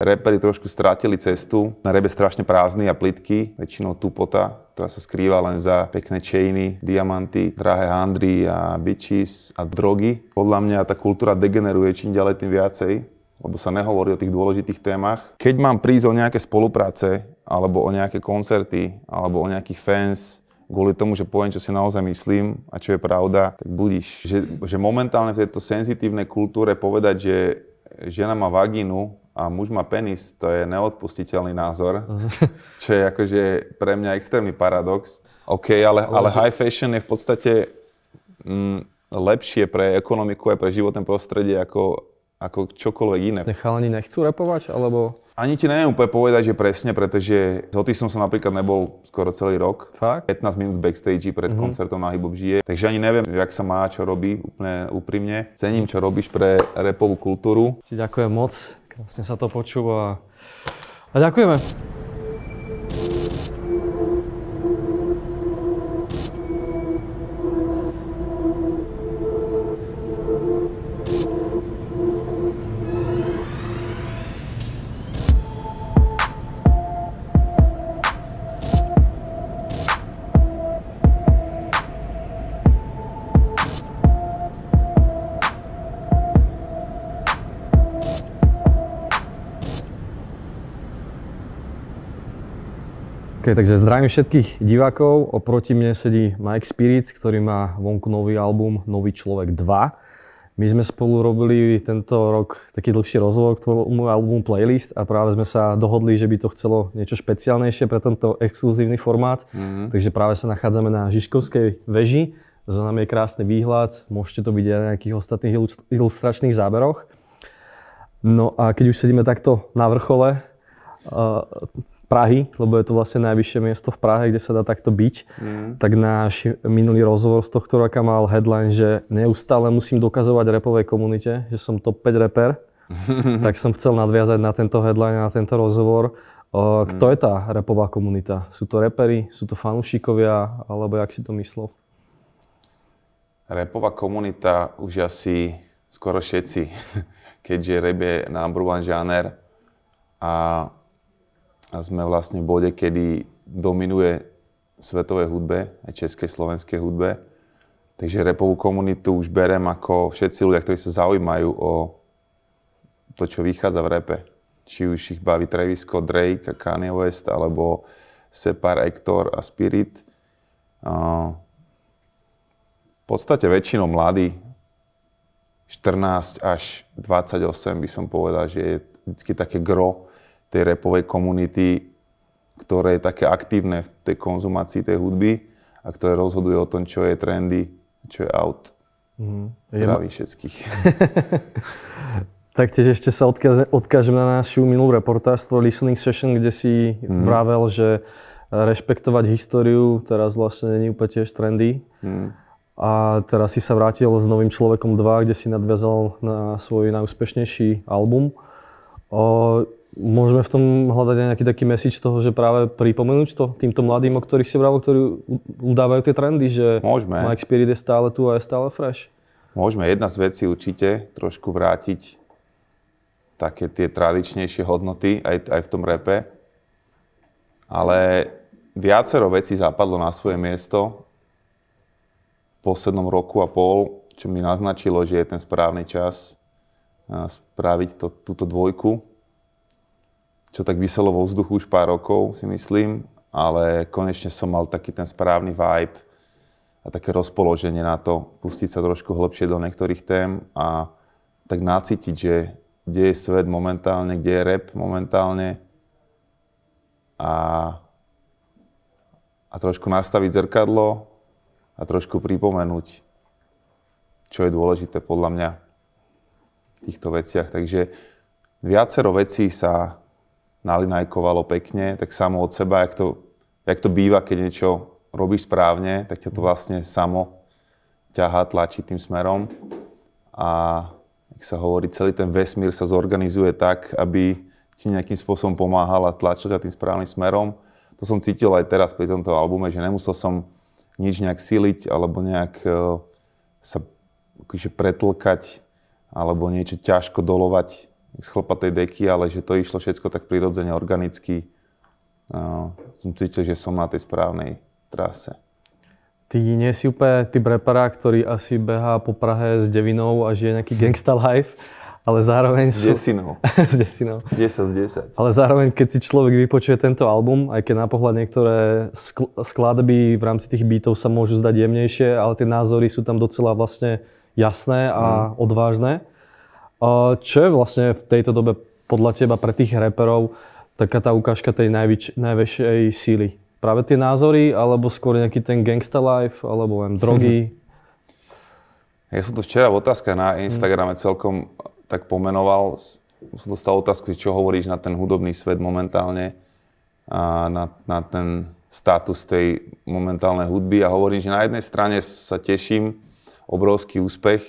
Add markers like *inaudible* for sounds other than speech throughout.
Reperi trošku strátili cestu, na rebe strašne prázdny a plitky, väčšinou tupota, ktorá sa skrýva len za pekné chainy, diamanty, drahé handry a bitches a drogy. Podľa mňa tá kultúra degeneruje čím ďalej tým viacej, lebo sa nehovorí o tých dôležitých témach. Keď mám prísť o nejaké spolupráce, alebo o nejaké koncerty, alebo o nejakých fans, kvôli tomu, že poviem, čo si naozaj myslím a čo je pravda, tak budíš. Že, že momentálne v tejto senzitívnej kultúre povedať, že žena má vagínu a muž má penis, to je neodpustiteľný názor, uh-huh. *laughs* čo je akože pre mňa extrémny paradox. OK, ale, ale high fashion je v podstate mm, lepšie pre ekonomiku a pre životné prostredie ako, ako čokoľvek iné. Chalani nechcú repovať, alebo... Ani ti neviem úplne povedať, že presne, pretože s Otisom som napríklad nebol skoro celý rok. Fakt? 15 minút backstage pred mm-hmm. koncertom na Hip žije. Takže ani neviem, jak sa má, čo robí, úplne úprimne. Cením, čo robíš pre repovú kultúru. Ti ďakujem moc. Krásne vlastne sa to počúva. A ďakujeme. OK, takže zdravím všetkých divákov. Oproti mne sedí Mike Spirit, ktorý má vonku nový album Nový človek 2. My sme spolu robili tento rok taký dlhší rozhovor k tvojmu albumu Playlist a práve sme sa dohodli, že by to chcelo niečo špeciálnejšie pre tento exkluzívny formát. Mm-hmm. Takže práve sa nachádzame na Žižkovskej veži. Za nami je krásny výhľad, môžete to vidieť aj na nejakých ostatných ilustračných záberoch. No a keď už sedíme takto na vrchole, uh, Prahy, lebo je to vlastne najvyššie miesto v Prahe, kde sa dá takto byť, mm. tak náš minulý rozhovor z tohto roka mal headline, že neustále musím dokazovať repovej komunite, že som top 5 reper, *laughs* tak som chcel nadviazať na tento headline, na tento rozhovor. Kto mm. je tá repová komunita? Sú to repery, sú to fanúšikovia, alebo jak si to myslel? Repová komunita už asi skoro všetci, *laughs* keďže rap je number one žáner a a sme vlastne v bode, kedy dominuje svetovej hudbe, aj českej, slovenskej hudbe. Takže repovú komunitu už berem ako všetci ľudia, ktorí sa zaujímajú o to, čo vychádza v repe. Či už ich baví Travis Scott, Drake a Kanye West, alebo Separ, Hector a Spirit. v podstate väčšinou mladí, 14 až 28 by som povedal, že je vždy také gro tej repovej komunity, ktoré je také aktívne v tej konzumácii tej hudby a ktoré rozhoduje o tom, čo je trendy, čo je out. Mm. Zdraví všetkých. *laughs* Taktiež ešte sa odkáže, odkážem na našu minulú reportáž, listening session, kde si mm. vravel, že e, rešpektovať históriu teraz vlastne není úplne tiež trendy. Mm. A teraz si sa vrátil s Novým človekom 2, kde si nadviazal na svoj najúspešnejší album. O, Môžeme v tom hľadať aj nejaký taký message toho, že práve pripomenúť to týmto mladým, o ktorých si bravo, ktorí udávajú tie trendy, že Môžeme. Mike Spirit je stále tu a je stále fresh. Môžeme. Jedna z vecí určite trošku vrátiť také tie tradičnejšie hodnoty aj, aj v tom repe. Ale viacero vecí zapadlo na svoje miesto v poslednom roku a pol, čo mi naznačilo, že je ten správny čas eh, spraviť to, túto dvojku čo tak vyselo vo vzduchu už pár rokov, si myslím, ale konečne som mal taký ten správny vibe a také rozpoloženie na to, pustiť sa trošku hlbšie do niektorých tém a tak nacítiť, že kde je svet momentálne, kde je rap momentálne a, a trošku nastaviť zrkadlo a trošku pripomenúť, čo je dôležité podľa mňa v týchto veciach. Takže viacero vecí sa nalinajkovalo pekne, tak samo od seba, jak to, jak to býva, keď niečo robíš správne, tak ťa to vlastne samo ťahá, tlačí tým smerom. A jak sa hovorí, celý ten vesmír sa zorganizuje tak, aby ti nejakým spôsobom pomáhal a tlačil ťa tým správnym smerom. To som cítil aj teraz pri tomto albume, že nemusel som nič nejak siliť alebo nejak e, sa akože pretlkať alebo niečo ťažko dolovať z chlpatej deky, ale že to išlo všetko tak prirodzene, organicky. Uh, som cítil, že som na tej správnej trase. Ty nie si úplne typ repera, ktorý asi behá po Prahe s devinou a žije nejaký gangsta life, ale zároveň sú... *laughs* S desinou. s desinou. 10 z 10. Ale zároveň, keď si človek vypočuje tento album, aj keď na pohľad niektoré skl- skladby v rámci tých beatov sa môžu zdať jemnejšie, ale tie názory sú tam docela vlastne jasné a mm. odvážne. Čo je vlastne v tejto dobe podľa teba pre tých reperov taká tá ukážka tej najväčšej síly? Práve tie názory, alebo skôr nejaký ten gangsta life, alebo len *laughs* drogy? Ja som to včera v otázkach na Instagrame celkom tak pomenoval. Som dostal otázku, čo hovoríš na ten hudobný svet momentálne, a na, na ten status tej momentálnej hudby a hovorím, že na jednej strane sa teším obrovský úspech,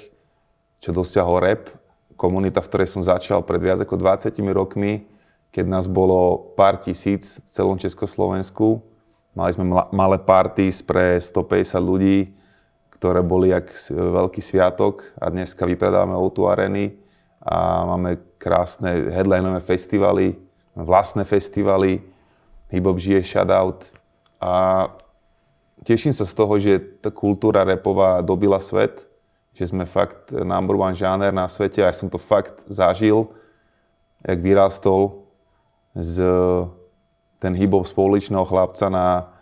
čo dosiahol rap komunita, v ktorej som začal pred viac ako 20 rokmi, keď nás bolo pár tisíc v celom Československu. Mali sme malé party pre 150 ľudí, ktoré boli jak veľký sviatok a dneska vypredávame o areny a máme krásne headlinové festivaly, vlastné festivaly, hip-hop žije shoutout a teším sa z toho, že tá kultúra repová dobila svet že sme fakt number one žáner na svete a ja som to fakt zažil, jak vyrástol z ten hybov spoločného chlapca na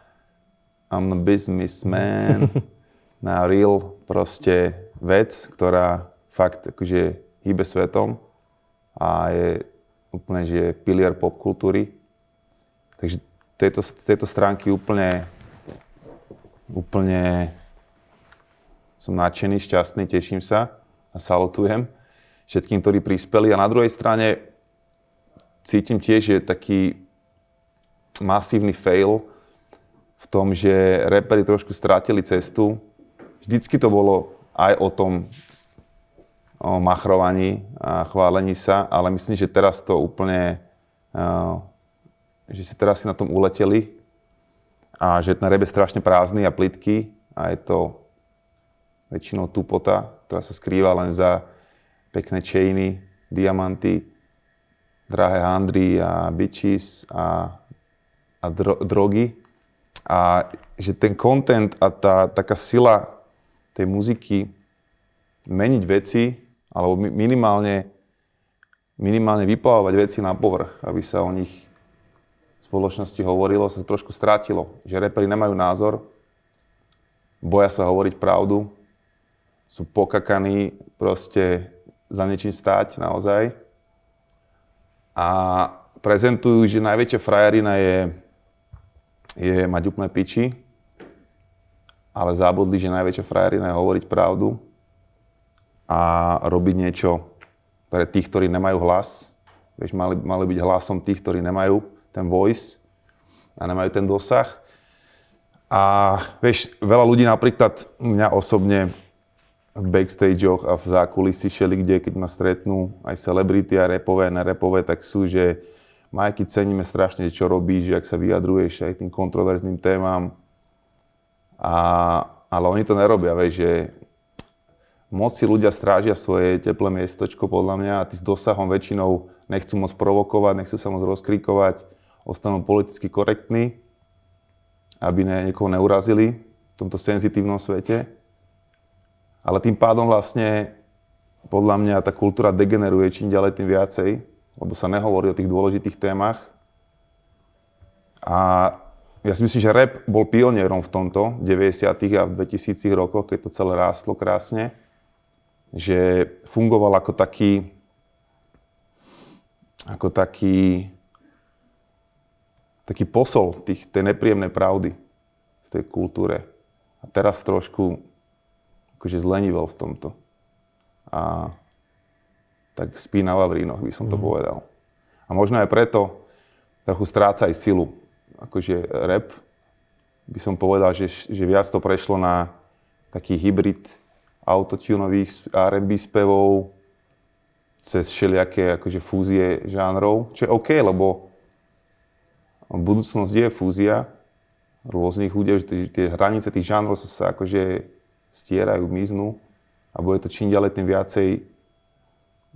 I'm the businessman, *laughs* na real proste vec, ktorá fakt akože hýbe svetom a je úplne, že pilier popkultúry. Takže tejto, tejto stránky úplne, úplne som nadšený, šťastný, teším sa a salutujem všetkým, ktorí prispeli. A na druhej strane cítim tiež, že taký masívny fail v tom, že reperi trošku strátili cestu. Vždycky to bolo aj o tom o machrovaní a chválení sa, ale myslím, že teraz to úplne, že si teraz si na tom uleteli a že ten reb je strašne prázdny a plitký a je to väčšinou tupota, ktorá sa skrýva len za pekné chainy, diamanty, drahé handry a bitches a, a dro- drogy. A že ten content a tá taká sila tej muziky meniť veci, alebo minimálne, minimálne vyplávať veci na povrch, aby sa o nich v spoločnosti hovorilo, sa trošku strátilo. Že reperi nemajú názor, boja sa hovoriť pravdu, sú pokakaní proste za niečím stáť naozaj. A prezentujú, že najväčšia frajarina je, je mať úplne piči, ale zabudli, že najväčšia frajarina je hovoriť pravdu a robiť niečo pre tých, ktorí nemajú hlas. Vieš, mali, mali byť hlasom tých, ktorí nemajú ten voice a nemajú ten dosah. A vieš, veľa ľudí napríklad, mňa osobne, v backstageoch a v zákulisí šeli kde, keď ma stretnú aj celebrity a repové a nerepové, tak sú, že Majky ceníme strašne, čo robíš, ak sa vyjadruješ aj tým kontroverzným témam. A, ale oni to nerobia, vieš, že moc si ľudia strážia svoje teplé miestočko podľa mňa a tí s dosahom väčšinou nechcú moc provokovať, nechcú sa moc rozkrikovať, ostanú politicky korektní, aby ne, niekoho neurazili v tomto senzitívnom svete. Ale tým pádom vlastne podľa mňa tá kultúra degeneruje čím ďalej tým viacej, lebo sa nehovorí o tých dôležitých témach. A ja si myslím, že rap bol pionierom v tomto, v 90. a v 2000 rokoch, keď to celé rástlo krásne, že fungoval ako taký, ako taký, taký posol tých, tej nepríjemnej pravdy v tej kultúre. A teraz trošku akože zlenivel v tomto. A tak spí na vavrínoch, by som to mm. povedal. A možno aj preto trochu stráca aj silu. Akože rap, by som povedal, že, že viac to prešlo na taký hybrid autotunových R&B spevov cez všelijaké akože fúzie žánrov, čo je OK, lebo budúcnosť je fúzia rôznych hudeb, tie, tie hranice tých žánrov sa, sa akože stierajú, miznú a bude to čím ďalej tým viacej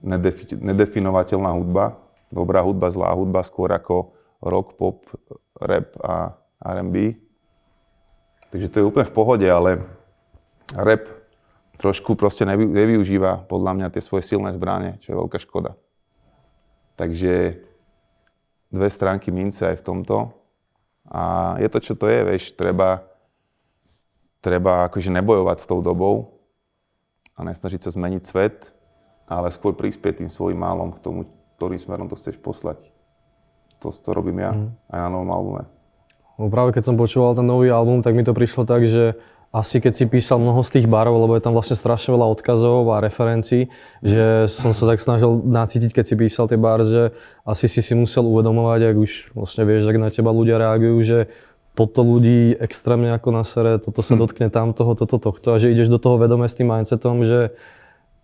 nedefi- nedefinovateľná hudba. Dobrá hudba, zlá hudba, skôr ako rock, pop, rap a R&B. Takže to je úplne v pohode, ale rap trošku proste nevy- nevyužíva podľa mňa tie svoje silné zbranie, čo je veľká škoda. Takže dve stránky mince aj v tomto. A je to, čo to je, vieš, treba treba akože nebojovať s tou dobou a nesnažiť sa zmeniť svet, ale skôr prispieť tým svojim málom k tomu, ktorým smerom to chceš poslať. To, to robím ja mm. aj na novom albume. No práve keď som počúval ten nový album, tak mi to prišlo tak, že asi keď si písal mnoho z tých barov, lebo je tam vlastne strašne veľa odkazov a referencií, že som sa tak snažil nacítiť, keď si písal tie bar, že asi si si musel uvedomovať, ak už vlastne vieš, ak na teba ľudia reagujú, že toto ľudí extrémne ako na sere, toto sa hm. dotkne tam toho, toto, tohto a že ideš do toho vedome s tým mindsetom, že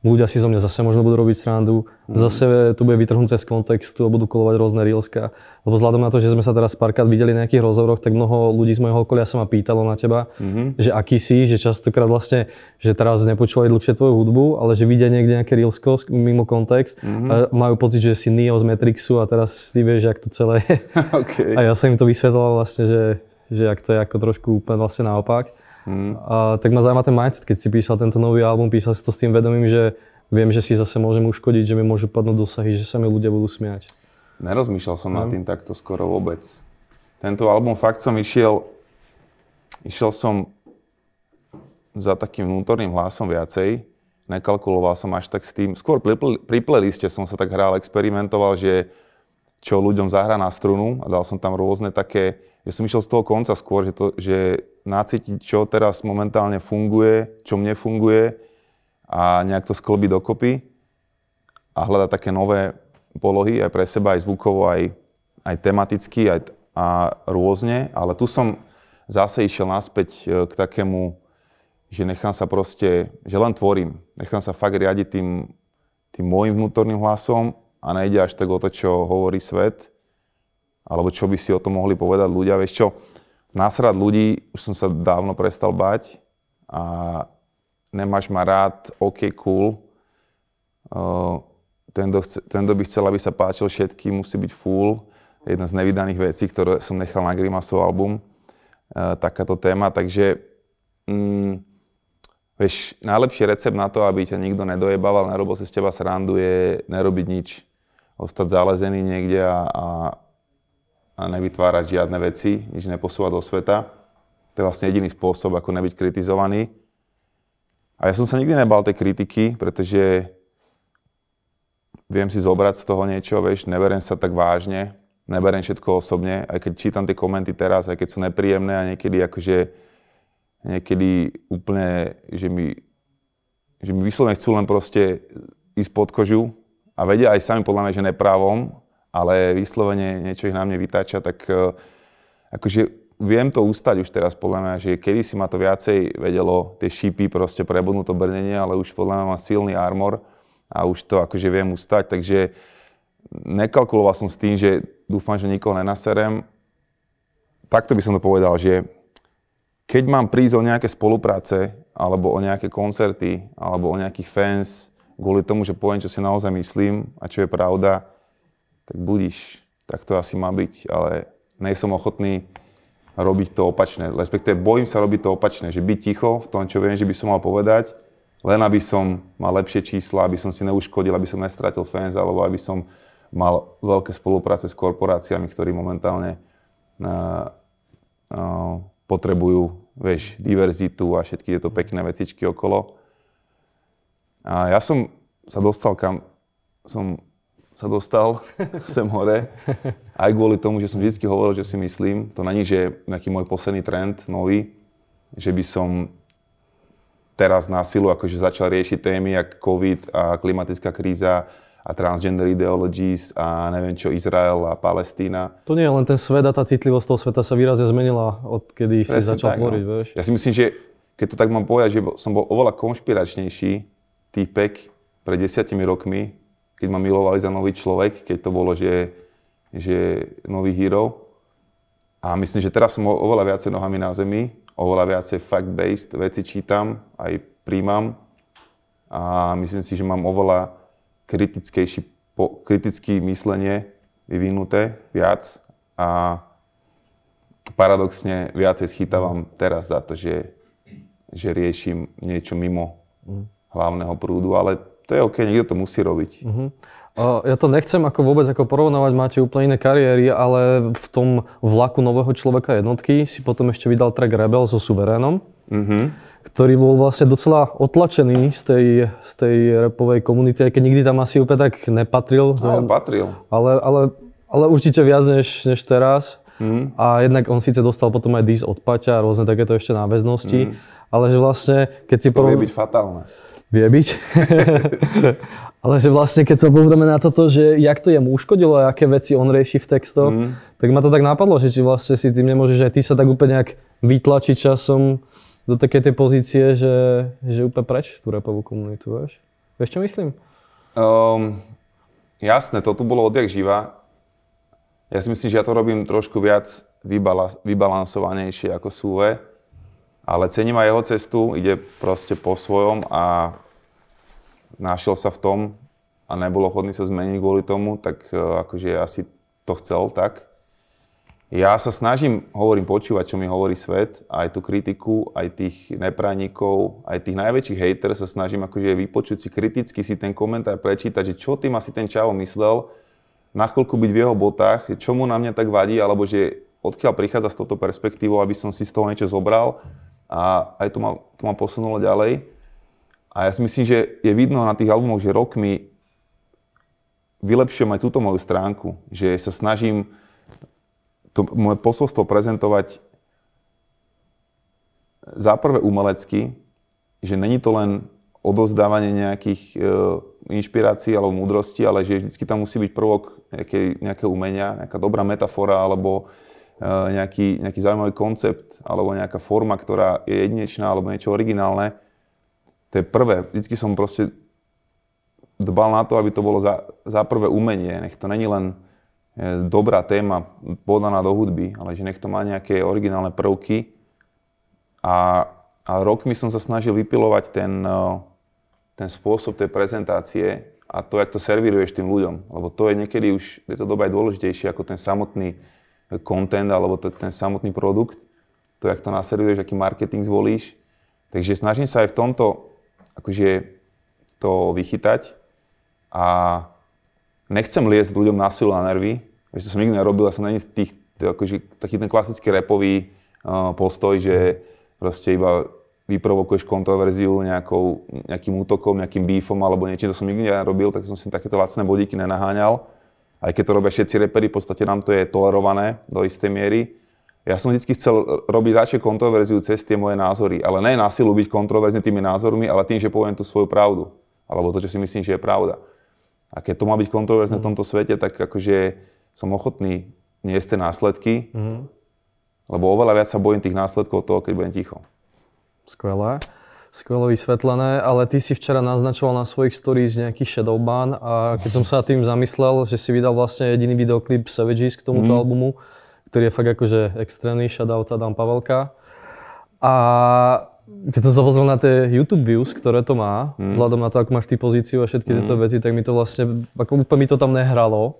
ľudia si zo mňa zase možno budú robiť srandu, hm. zase tu bude vytrhnuté z kontextu a budú kolovať rôzne reelska. Lebo vzhľadom na to, že sme sa teraz párkrát videli na nejakých rozhovoroch, tak mnoho ľudí z mojho okolia sa ma pýtalo na teba, mm-hmm. že aký si, že častokrát vlastne, že teraz nepočúvajú dlhšie tvoju hudbu, ale že vidia niekde nejaké reelsko mimo kontext mm-hmm. a majú pocit, že si Neo z Matrixu a teraz ty vieš, jak to celé je. *laughs* okay. A ja som im to vysvetloval vlastne, že že ak to je ako trošku úplne vlastne naopak. Mm. A, tak ma zaujíma ten mindset, keď si písal tento nový album, písal si to s tým vedomím, že viem, že si zase môžem uškodiť, že mi môžu padnúť dosahy, že sa mi ľudia budú smiať. Nerozmýšľal som mm. nad tým takto skoro vôbec. Tento album fakt som išiel, išiel som za takým vnútorným hlasom viacej. Nekalkuloval som až tak s tým. Skôr pri, pri playliste som sa tak hral, experimentoval, že čo ľuďom zahra na strunu a dal som tam rôzne také že som išiel z toho konca skôr, že, to, že nacítiť, čo teraz momentálne funguje, čo mne funguje a nejak to sklbiť dokopy a hľadať také nové polohy aj pre seba, aj zvukovo, aj, aj tematicky aj, a rôzne. Ale tu som zase išiel naspäť e, k takému, že nechám sa proste, že len tvorím. Nechám sa fakt riadiť tým, tým môjim vnútorným hlasom a nejde až tak o to, čo hovorí svet, alebo čo by si o tom mohli povedať ľudia. Vieš čo, násrad ľudí už som sa dávno prestal bať a nemáš ma rád, OK, cool. Uh, ten, kto, by chcel, aby sa páčil všetkým, musí byť full. Jedna z nevydaných vecí, ktoré som nechal na Grimasov album. Uh, takáto téma, takže mm, Vieš, najlepší recept na to, aby ťa nikto nedojebával, nerobil si z teba srandu, je nerobiť nič. Ostať zálezený niekde a, a a nevytvárať žiadne veci, nič neposúvať do sveta. To je vlastne jediný spôsob, ako nebyť kritizovaný. A ja som sa nikdy nebal tej kritiky, pretože viem si zobrať z toho niečo, vieš, neberem sa tak vážne, neberem všetko osobne, aj keď čítam tie komenty teraz, aj keď sú nepríjemné a niekedy akože, niekedy úplne, že mi, že mi vyslovene chcú len proste ísť pod kožu a vedia aj sami podľa mňa, že neprávom, ale vyslovene niečo ich na mne vytáča, tak e, akože viem to ustať už teraz, podľa mňa, že kedy si ma to viacej vedelo, tie šípy proste prebudnú to brnenie, ale už podľa mňa má silný armor a už to akože viem ustať, takže nekalkuloval som s tým, že dúfam, že nikoho nenaserem. Takto by som to povedal, že keď mám prísť o nejaké spolupráce, alebo o nejaké koncerty, alebo o nejakých fans, kvôli tomu, že poviem, čo si naozaj myslím a čo je pravda, tak budíš, tak to asi má byť, ale nej som ochotný robiť to opačné, respektíve bojím sa robiť to opačné, že byť ticho v tom, čo viem, že by som mal povedať, len aby som mal lepšie čísla, aby som si neuškodil, aby som nestratil fans, alebo aby som mal veľké spolupráce s korporáciami, ktorí momentálne na, na, potrebujú, vieš, diverzitu a všetky tieto pekné vecičky okolo. A ja som sa dostal kam, som sa dostal *laughs* sem hore. Aj kvôli tomu, že som vždy hovoril, že si myslím, to není, že nejaký môj posledný trend, nový, že by som teraz na silu akože začal riešiť témy, jak COVID a klimatická kríza, a transgender ideologies a neviem čo, Izrael a Palestína. To nie je len ten svet a tá citlivosť toho sveta sa výrazne zmenila, odkedy Presne si začal tak, no. tvoriť, no. vieš? Ja si myslím, že keď to tak mám povedať, že som bol oveľa konšpiračnejší týpek pred desiatimi rokmi, keď ma milovali za nový človek, keď to bolo, že, že nový hero. A myslím, že teraz som oveľa viacej nohami na zemi, oveľa viacej fact-based veci čítam, aj príjmam. A myslím si, že mám oveľa kritickejší, po, kritické myslenie vyvinuté viac a paradoxne viacej schytávam teraz za to, že, že riešim niečo mimo mhm. hlavného prúdu, ale to je OK, niekto to musí robiť. Uh-huh. Ja to nechcem ako vôbec ako porovnávať, máte úplne iné kariéry, ale v tom vlaku nového človeka jednotky si potom ešte vydal track Rebel so Suverénom, uh-huh. ktorý bol vlastne docela otlačený z tej, z tej repovej komunity, aj keď nikdy tam asi úplne tak nepatril. Ale patril. Ale, ale, ale určite viac než, než teraz. Mm. A jednak on síce dostal potom aj dis od Paťa a rôzne takéto ešte náväznosti, mm. ale že vlastne, keď si... To porov... vie byť fatálne vie byť. *laughs* Ale že vlastne, keď sa pozrieme na toto, že jak to jemu uškodilo a aké veci on rieši v textoch, mm. tak ma to tak napadlo, že či vlastne si tým nemôžeš aj ty sa tak úplne nejak vytlačiť časom do takej tej pozície, že, že úplne preč tú rapovú komunitu, vieš? Vieš, čo myslím? Um, jasné, to tu bolo odjak živa. Ja si myslím, že ja to robím trošku viac vybala, vybalansovanejšie ako Súve, ale cením aj jeho cestu, ide proste po svojom a našiel sa v tom a nebol ochotný sa zmeniť kvôli tomu, tak e, akože asi to chcel tak. Ja sa snažím, hovorím, počúvať, čo mi hovorí svet, aj tú kritiku, aj tých nepraníkov, aj tých najväčších hejter sa snažím akože vypočuť si kriticky si ten komentár prečítať, že čo tým asi ten čavo myslel, na chvíľku byť v jeho botách, čo mu na mňa tak vadí, alebo že odkiaľ prichádza z touto perspektívou, aby som si z toho niečo zobral a aj to ma, to ma posunulo ďalej. A ja si myslím, že je vidno na tých albumoch, že rokmi vylepšujem aj túto moju stránku, že sa snažím to moje posolstvo prezentovať záprve umelecky, že není to len odozdávanie nejakých e, inšpirácií alebo múdrosti, ale že vždy tam musí byť prvok nejaké, nejaké umenia, nejaká dobrá metafora alebo e, nejaký, nejaký zaujímavý koncept alebo nejaká forma, ktorá je jedinečná alebo niečo originálne to je prvé. Vždycky som proste dbal na to, aby to bolo za, za prvé umenie. Nech to není len e, dobrá téma podaná do hudby, ale že nech to má nejaké originálne prvky. A, a rokmi som sa snažil vypilovať ten, e, ten spôsob tej prezentácie a to, jak to servíruješ tým ľuďom. Lebo to je niekedy už, je to doba aj dôležitejšie ako ten samotný content alebo to, ten samotný produkt. To, jak to naservíruješ, aký marketing zvolíš. Takže snažím sa aj v tomto akože to vychytať a nechcem liesť ľuďom na silu na nervy, že to som nikdy nerobil, ja som není z tých, akože, taký ten klasický repový uh, postoj, že proste iba vyprovokuješ kontroverziu nejakou, nejakým útokom, nejakým bífom alebo niečím, to som nikdy nerobil, tak som si takéto lacné bodíky nenaháňal. Aj keď to robia všetci repery v podstate nám to je tolerované do istej miery. Ja som vždy chcel robiť radšej kontroverziu cez tie moje názory, ale ne na silu byť kontroverzný tými názormi, ale tým, že poviem tú svoju pravdu. Alebo to, čo si myslím, že je pravda. A keď to má byť kontroverzné mm. v mhm. tomto svete, tak akože som ochotný niesť tie následky, mm. lebo oveľa viac sa bojím tých následkov toho, keď budem ticho. Skvelé. Skvelo vysvetlené, ale ty si včera naznačoval na svojich stories nejaký Shadowban a keď som sa tým zamyslel, že si vydal vlastne jediný videoklip Savages k tomuto mm. albumu, ktorý je fakt akože extrémny, shoutout Adam Pavelka. A keď som sa pozrel na tie YouTube views, ktoré to má, mm. vzhľadom na to, ako máš ty pozíciu a všetky mm. tieto veci, tak mi to vlastne, ako úplne mi to tam nehralo.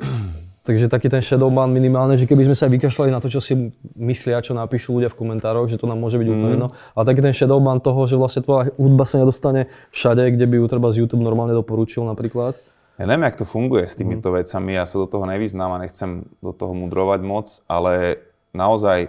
*clears throat* Takže taký ten shadowban minimálne, že keby sme sa vykašľali na to, čo si myslia, čo napíšu ľudia v komentároch, že to nám môže byť mm. úplne jedno. Ale taký ten shadowban toho, že vlastne tvoja hudba sa nedostane všade, kde by ju treba z YouTube normálne doporučil napríklad. Ja neviem, jak to funguje s týmito mm. vecami, ja sa do toho nevyznám a nechcem do toho mudrovať moc, ale naozaj e,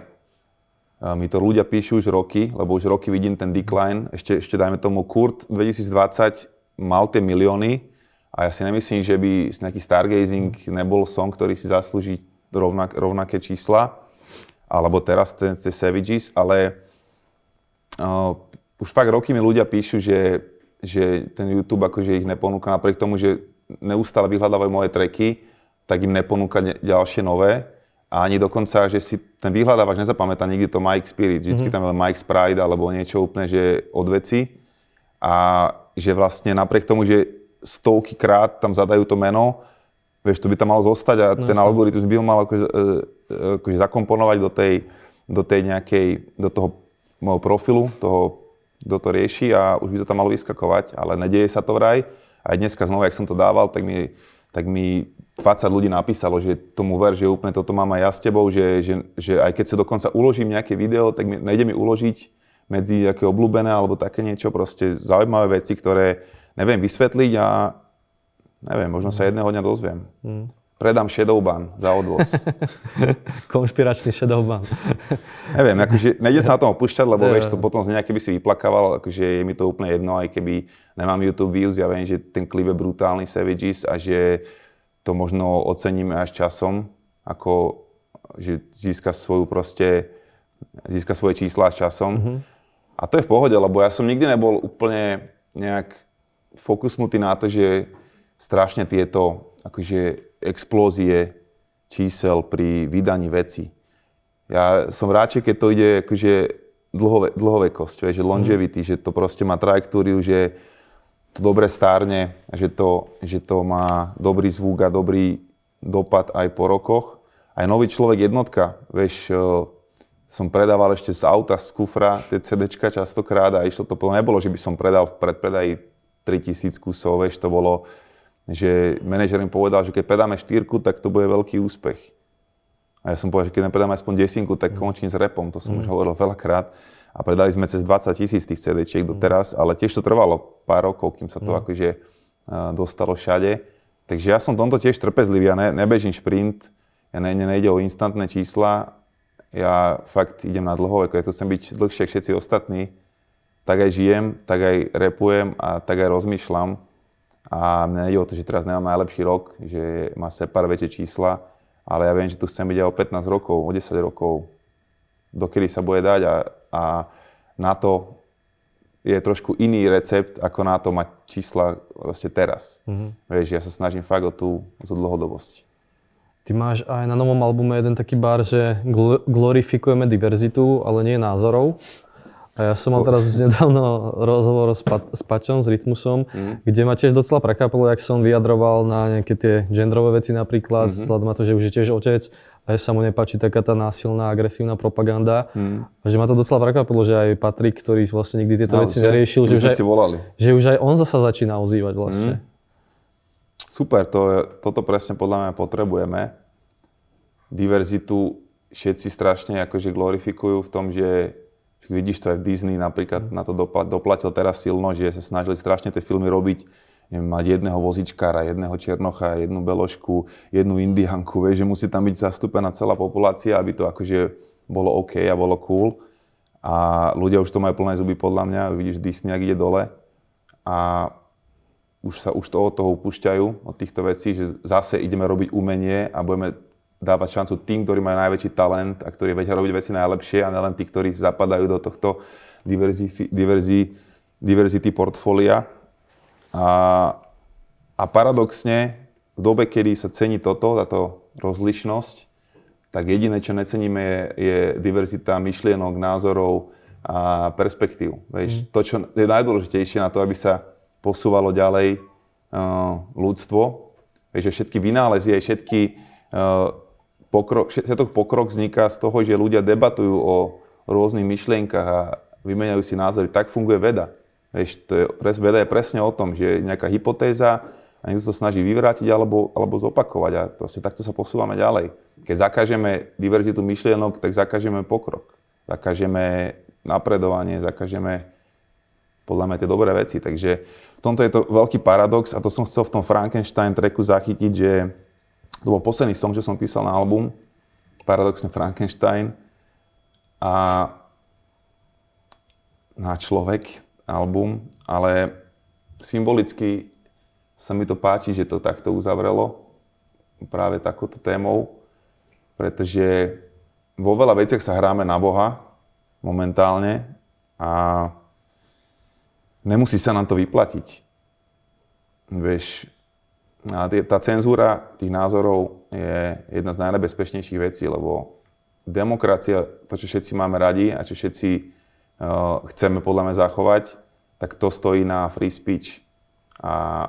mi to ľudia píšu už roky, lebo už roky vidím ten decline. Ešte, ešte dajme tomu, Kurt 2020 mal tie milióny a ja si nemyslím, že by nejaký Stargazing nebol song, ktorý si zaslúži rovnak, rovnaké čísla, alebo teraz tie Savages, ale uh, už fakt roky mi ľudia píšu, že, že ten YouTube akože ich neponúka, napriek tomu, že neustále vyhľadávajú moje treky, tak im neponúka ďalšie nové. A ani dokonca, že si ten vyhľadávač nezapamätá nikdy to Mike Spirit, vždycky mm-hmm. tam je len Mike Sprite alebo niečo úplne, že od veci. A že vlastne napriek tomu, že stovky krát tam zadajú to meno, vieš, to by tam malo zostať a no, ten jasný. algoritmus by ho mal akože, e, akože zakomponovať do tej, do tej nejakej, do toho môjho profilu, toho, kto to rieši a už by to tam malo vyskakovať, ale nedieje sa to vraj. Aj dneska znova, jak som to dával, tak mi, tak mi 20 ľudí napísalo, že tomu ver, že úplne toto mám aj ja s tebou, že, že, že aj keď sa dokonca uložím nejaké video, tak mi, nejde mi uložiť medzi nejaké obľúbené alebo také niečo, proste zaujímavé veci, ktoré neviem vysvetliť a neviem, možno sa mhm. jedného dňa dozviem. Mm. Predám Shadowban za odvoz. *laughs* Konšpiračný Shadowban. *laughs* Neviem, akože nejde sa na tom opúšťať, lebo *laughs* vieš, to potom z nejaké by si vyplakával, akože je mi to úplne jedno, aj keby nemám YouTube views, ja viem, že ten klip je brutálny Savages a že to možno oceníme až časom, ako že získa svoju proste, získa svoje čísla až časom. Mm-hmm. A to je v pohode, lebo ja som nikdy nebol úplne nejak fokusnutý na to, že strašne tieto akože explózie čísel pri vydaní veci. Ja som že keď to ide akože dlhove, dlhovekosť, že mhm. longevity, mm. že to proste má trajektóriu, že to dobre stárne, že to, že to má dobrý zvuk a dobrý dopad aj po rokoch. Aj nový človek jednotka, vieš, eh, som predával ešte z auta, z kufra, tie CDčka častokrát a išlo to, nebolo, že by som predal v predpredaji 3000 kusov, vieš, to bolo že manažer im povedal, že keď predáme štyrku, tak to bude veľký úspech. A ja som povedal, že keď predáme aspoň desinku, tak mm. končím s repom, to som mm. už hovoril veľakrát. A predali sme cez 20 tisíc tých CD-čiek mm. doteraz, ale tiež to trvalo pár rokov, kým sa to mm. akože eh, dostalo všade. Takže ja som tomto tiež trpezlivý, ja ne, nebežím šprint, ja ne, ne, nejde o instantné čísla, ja fakt idem na dlho, ako ja to chcem byť dlhšie ako všetci ostatní, tak aj žijem, tak aj repujem a tak aj rozmýšľam. A mne nejde o to, že teraz nemám najlepší rok, že má pár väčšie čísla, ale ja viem, že tu chcem byť aj o 15 rokov, o 10 rokov, dokedy sa bude dať a, a na to je trošku iný recept, ako na to mať čísla vlastne teraz. Mm-hmm. Vieš, ja sa snažím fakt o tú, o tú dlhodobosť. Ty máš aj na novom albume jeden taký bar, že glorifikujeme diverzitu, ale nie názorov. A ja som mal teraz nedávno rozhovor s, pa- s Paťom, s Rytmusom, mm. kde ma tiež docela prekápalo, jak som vyjadroval na nejaké tie genderové veci napríklad, mm-hmm. vzhľadom na to, že už je tiež otec a sa mu nepáči taká tá násilná, agresívna propaganda. Mm. A že ma to docela prekvapilo, že aj Patrik, ktorý vlastne nikdy tieto no, veci že, neriešil, že už, aj, volali. že už aj on zasa začína ozývať vlastne. Mm. Super, to je, toto presne podľa mňa potrebujeme. Diverzitu všetci strašne akože glorifikujú v tom, že Vidíš to aj Disney napríklad mm. na to doplatil teraz silno, že sa snažili strašne tie filmy robiť neviem, mať jedného vozičkára, jedného černocha, jednu beložku, jednu indianku, vieš, že musí tam byť zastúpená celá populácia, aby to akože bolo OK a bolo cool. A ľudia už to majú plné zuby podľa mňa, vidíš Disney, ak ide dole. A už sa už to od toho upúšťajú, od týchto vecí, že zase ideme robiť umenie a budeme dávať šancu tým, ktorí majú najväčší talent a ktorí vedia robiť veci najlepšie a nelen tí, ktorí zapadajú do tohto diverzi, diverzi, diverzity portfólia. A, a paradoxne, v dobe, kedy sa cení toto, táto rozlišnosť, tak jediné, čo neceníme, je, je diverzita myšlienok, názorov a perspektív. Vieš, mm. To, čo je najdôležitejšie na to, aby sa posúvalo ďalej uh, ľudstvo, je, že všetky vynálezy, aj všetky uh, pokrok, všetok pokrok vzniká z toho, že ľudia debatujú o rôznych myšlienkach a vymeniajú si názory. Tak funguje veda. Vieš, to je, veda je presne o tom, že je nejaká hypotéza a niekto sa snaží vyvrátiť alebo, alebo zopakovať. A proste takto sa posúvame ďalej. Keď zakážeme diverzitu myšlienok, tak zakážeme pokrok. Zakážeme napredovanie, zakažeme podľa mňa tie dobré veci. Takže v tomto je to veľký paradox a to som chcel v tom Frankenstein treku zachytiť, že to bol posledný song, čo som písal na album, paradoxne Frankenstein. A na človek album, ale symbolicky sa mi to páči, že to takto uzavrelo práve takouto témou, pretože vo veľa veciach sa hráme na Boha momentálne a nemusí sa nám to vyplatiť. Vieš, tá cenzúra tých názorov je jedna z najnebezpečnejších vecí, lebo demokracia, to, čo všetci máme radi a čo všetci uh, chceme podľa mňa zachovať, tak to stojí na free speech. A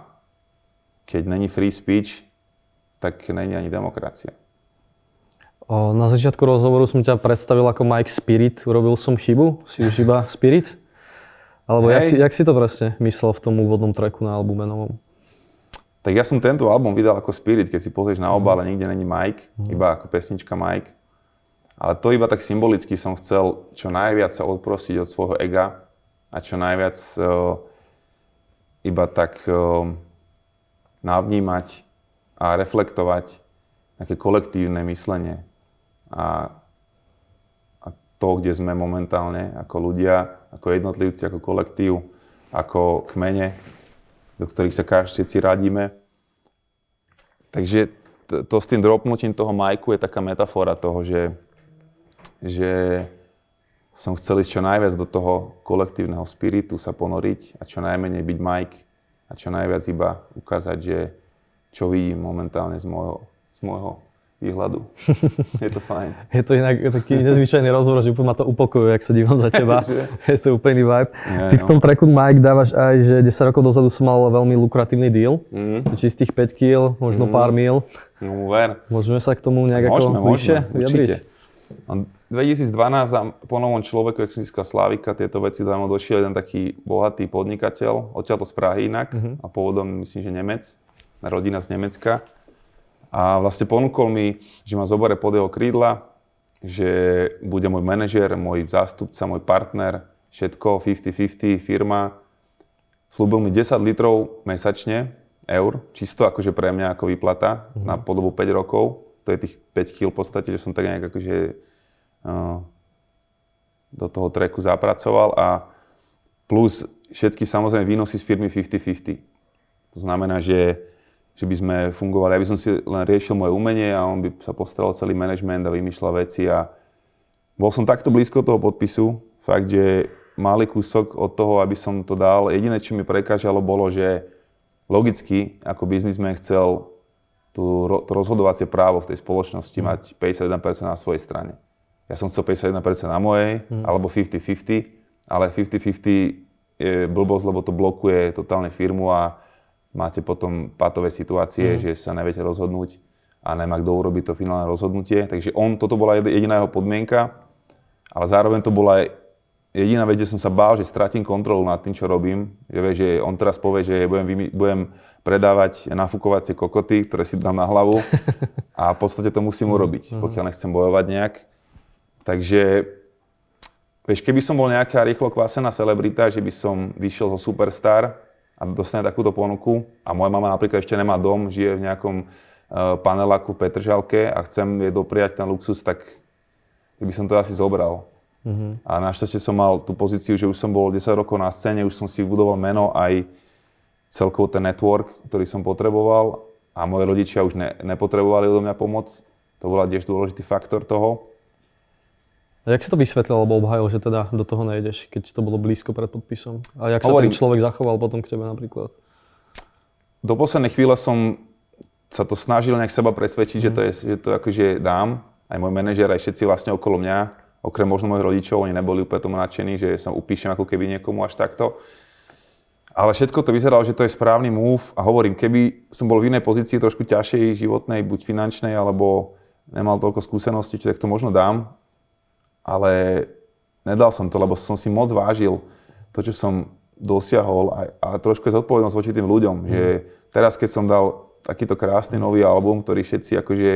keď není free speech, tak není ani demokracia. Na začiatku rozhovoru som ťa predstavil ako Mike Spirit. Urobil som chybu? Si už iba Spirit? Alebo jak si, jak si to presne myslel v tom úvodnom tracku na albume novom? Tak ja som tento album vydal ako Spirit, keď si pozrieš na obale, mm. nikde není Mike, mm. iba ako pesnička Mike. Ale to iba tak symbolicky som chcel čo najviac sa odprosiť od svojho ega a čo najviac uh, iba tak uh, navnímať a reflektovať také kolektívne myslenie a, a to, kde sme momentálne ako ľudia, ako jednotlivci, ako kolektív, ako kmene do ktorých sa každý radíme. Takže to, to s tým dropnutím toho majku je taká metafora toho, že, že som chcel ísť čo najviac do toho kolektívneho spiritu sa ponoriť a čo najmenej byť majk a čo najviac iba ukázať, že čo vidím momentálne z môjho, z môjho výhľadu. *laughs* Je to fajn. je to inak taký nezvyčajný rozhovor, že úplne ma to upokojuje, ak sa dívam za teba. *laughs* je to úplný vibe. Ja, Ty jo. v tom tracku Mike dávaš aj, že 10 rokov dozadu som mal veľmi lukratívny deal. Mm. Čistých 5 kg, možno mm. pár mhm. mil. No ver. Môžeme sa k tomu nejak môžeme, ako môžeme, vyjadriť? 2012 a po novom človeku, ak som získal Slávika, tieto veci za mnou došiel jeden taký bohatý podnikateľ, odtiaľ to z Prahy inak mm-hmm. a pôvodom myslím, že Nemec, rodina z Nemecka a vlastne ponúkol mi, že ma zobere pod jeho krídla, že bude môj manažer, môj zástupca, môj partner, všetko 50-50, firma. Slúbil mi 10 litrov mesačne, eur, čisto akože pre mňa ako výplata mm-hmm. na podobu 5 rokov. To je tých 5 kg v podstate, že som tak nejak akože uh, do toho treku zapracoval a plus všetky samozrejme výnosy z firmy 50-50. To znamená, že že by sme fungovali. Ja by som si len riešil moje umenie a on by sa postaral celý management a vymýšľal veci a bol som takto blízko toho podpisu, fakt, že malý kúsok od toho, aby som to dal. Jediné, čo mi prekážalo, bolo, že logicky ako biznismen chcel tú, to rozhodovacie právo v tej spoločnosti mm. mať 51% na svojej strane. Ja som chcel 51% na mojej, mm. alebo 50-50, ale 50-50 je blbosť, lebo to blokuje totálne firmu a máte potom patové situácie, mm. že sa neviete rozhodnúť a nemá kto urobiť to finálne rozhodnutie. Takže on, toto bola jediná jeho podmienka, ale zároveň to bola jediná vec, že som sa bál, že stratím kontrolu nad tým, čo robím. Že, vie, že on teraz povie, že budem, budem predávať nafukovacie kokoty, ktoré si dám na hlavu *laughs* a v podstate to musím mhm. urobiť, mhm. pokiaľ nechcem bojovať nejak. Takže Vieš, keby som bol nejaká rýchlo kvásená celebrita, že by som vyšiel zo Superstar a dostane takúto ponuku a moja mama napríklad ešte nemá dom, žije v nejakom e, paneláku v Petržalke a chcem jej dopriať ten luxus, tak by som to asi zobral. Mm-hmm. A našťastie som mal tú pozíciu, že už som bol 10 rokov na scéne, už som si budoval meno aj celkovo ten network, ktorý som potreboval a moje rodičia už ne, nepotrebovali odo mňa pomoc. To bola tiež dôležitý faktor toho. A jak si to vysvetlil alebo obhajil, že teda do toho nejdeš, keď to bolo blízko pred podpisom? A jak Hovorím, sa ten človek zachoval potom k tebe napríklad? Do poslednej chvíle som sa to snažil nejak seba presvedčiť, mm. že to, mhm. je, že to akože dám. Aj môj manažer, aj všetci vlastne okolo mňa, okrem možno mojich rodičov, oni neboli úplne tomu nadšení, že sa upíšem ako keby niekomu až takto. Ale všetko to vyzeralo, že to je správny move a hovorím, keby som bol v inej pozícii trošku ťažšej životnej, buď finančnej, alebo nemal toľko skúseností, tak to možno dám, ale nedal som to, lebo som si moc vážil to, čo som dosiahol a, a trošku je zodpovednosť voči tým ľuďom, mm. že teraz, keď som dal takýto krásny nový album, ktorý všetci akože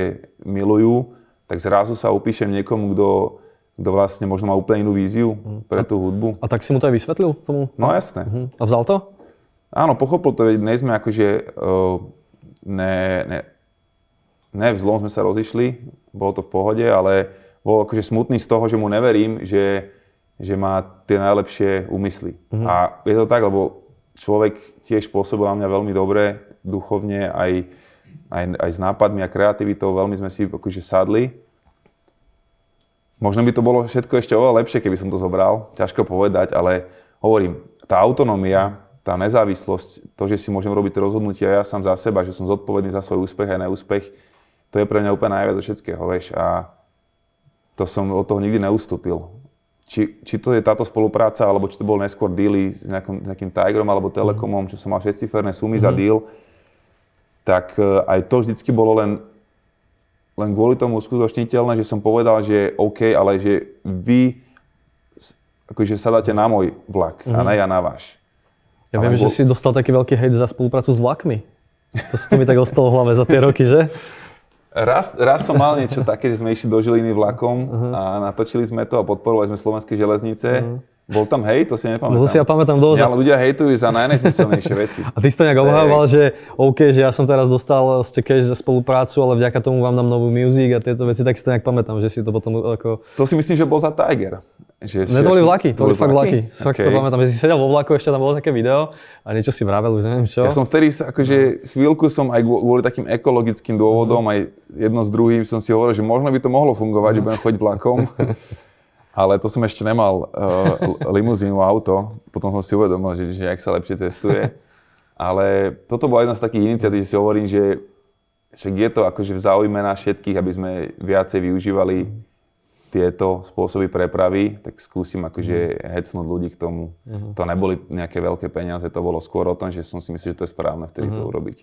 milujú, tak zrazu sa upíšem niekomu, kto, kto vlastne možno má úplne inú víziu mm. pre tú hudbu. A tak si mu to aj vysvetlil tomu? No jasné. Mm. A vzal to? Áno, pochopil to, veď sme akože, uh, ne, ne, ne, v zlom sme sa rozišli, bolo to v pohode, ale bol akože smutný z toho, že mu neverím, že, že má tie najlepšie úmysly. Mm-hmm. A je to tak, lebo človek tiež pôsobil na mňa veľmi dobre duchovne, aj, aj, aj s nápadmi a kreativitou, veľmi sme si akože sadli. Možno by to bolo všetko ešte oveľa lepšie, keby som to zobral, ťažko povedať, ale hovorím, tá autonómia, tá nezávislosť, to, že si môžem robiť rozhodnutia rozhodnutie ja sám za seba, že som zodpovedný za svoj úspech a neúspech, to je pre mňa úplne najviac do všetkého, vieš. A to som od toho nikdy neustúpil. Či, či to je táto spolupráca, alebo či to bol neskôr díly s nejakým, nejakým Tigrom alebo Telekomom, čo som mal šestciferné sumy mm za mhm. deal, tak e, aj to vždycky bolo len, len kvôli tomu skutočniteľné, že som povedal, že OK, ale že vy akože sadáte na môj vlak mm a mhm. ne ja na váš. Ja ale viem, bol... že si dostal taký veľký hejt za spoluprácu s vlakmi. To, to mi tak ostalo v hlave za tie roky, že? *laughs* Raz, raz som mal niečo také, že sme išli do Žiliny vlakom uh-huh. a natočili sme to a podporovali sme slovenské železnice. Uh-huh. Bol tam hej, to si nepamätám. To si ja pamätám dosť. Ja, ľudia hejtujú za najnesmyselnejšie veci. A ty si to nejak obhával, že OK, že ja som teraz dostal ste cash za spoluprácu, ale vďaka tomu vám dám novú music a tieto veci, tak si to nejak pamätám, že si to potom ako... To si myslím, že bol za Tiger. Že ne, to boli vlaky, to boli, fakt vlaky. vlaky. Fakt okay. sa pamätám, že si sedel vo vlaku, ešte tam bolo také video a niečo si vravel, už neviem čo. Ja som vtedy, akože no. chvíľku som aj kvôli takým ekologickým dôvodom, mm. aj jedno s druhým som si hovoril, že možno by to mohlo fungovať, mm. že mhm. budem chodiť vlakom. *laughs* Ale to som ešte nemal uh, limuzínu, auto. Potom som si uvedomil, že, že jak sa lepšie cestuje. Ale toto bola jedna z takých iniciatív, že si hovorím, že však je to akože v záujme na všetkých, aby sme viacej využívali mhm tieto spôsoby prepravy, tak skúsim akože mhm. hecnúť ľudí k tomu. Uh-huh. To neboli nejaké veľké peniaze, to bolo skôr o tom, že som si myslel, že to je správne vtedy uh-huh. to mhm. urobiť.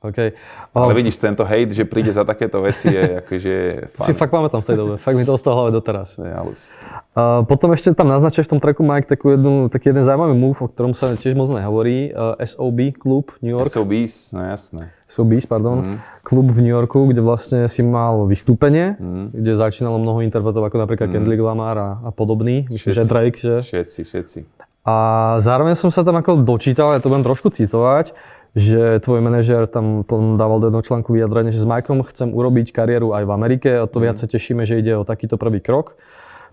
Okay. Um, Ale ehm, vidíš, tento hejt, že príde za takéto veci, je *laughs* akože... Fun. Si fakt pamätám v tej dobe, fakt mi to ostalo hlave doteraz. Je, halus. Uh, potom ešte tam naznačuješ v tom tracku Mike takú jednu, taký jeden zaujímavý move, o ktorom sa tiež moc nehovorí. Uh, ehm, SOB klub New York. SOBs, no jasné. SOBs, pardon. Mm. Klub v New Yorku, kde vlastne si mal vystúpenie, mm. kde začínalo mnoho interpretov, ako napríklad mm. Kendrick Lamar a, a podobný. Myslím, že Drake, že? Všetci, všetci. A zároveň som sa tam ako dočítal, ja to budem trošku citovať, že tvoj manažér tam dával do jednoho článku vyjadrenie, že s Majkom chcem urobiť kariéru aj v Amerike, o to mhm. viac sa tešíme, že ide o takýto prvý krok.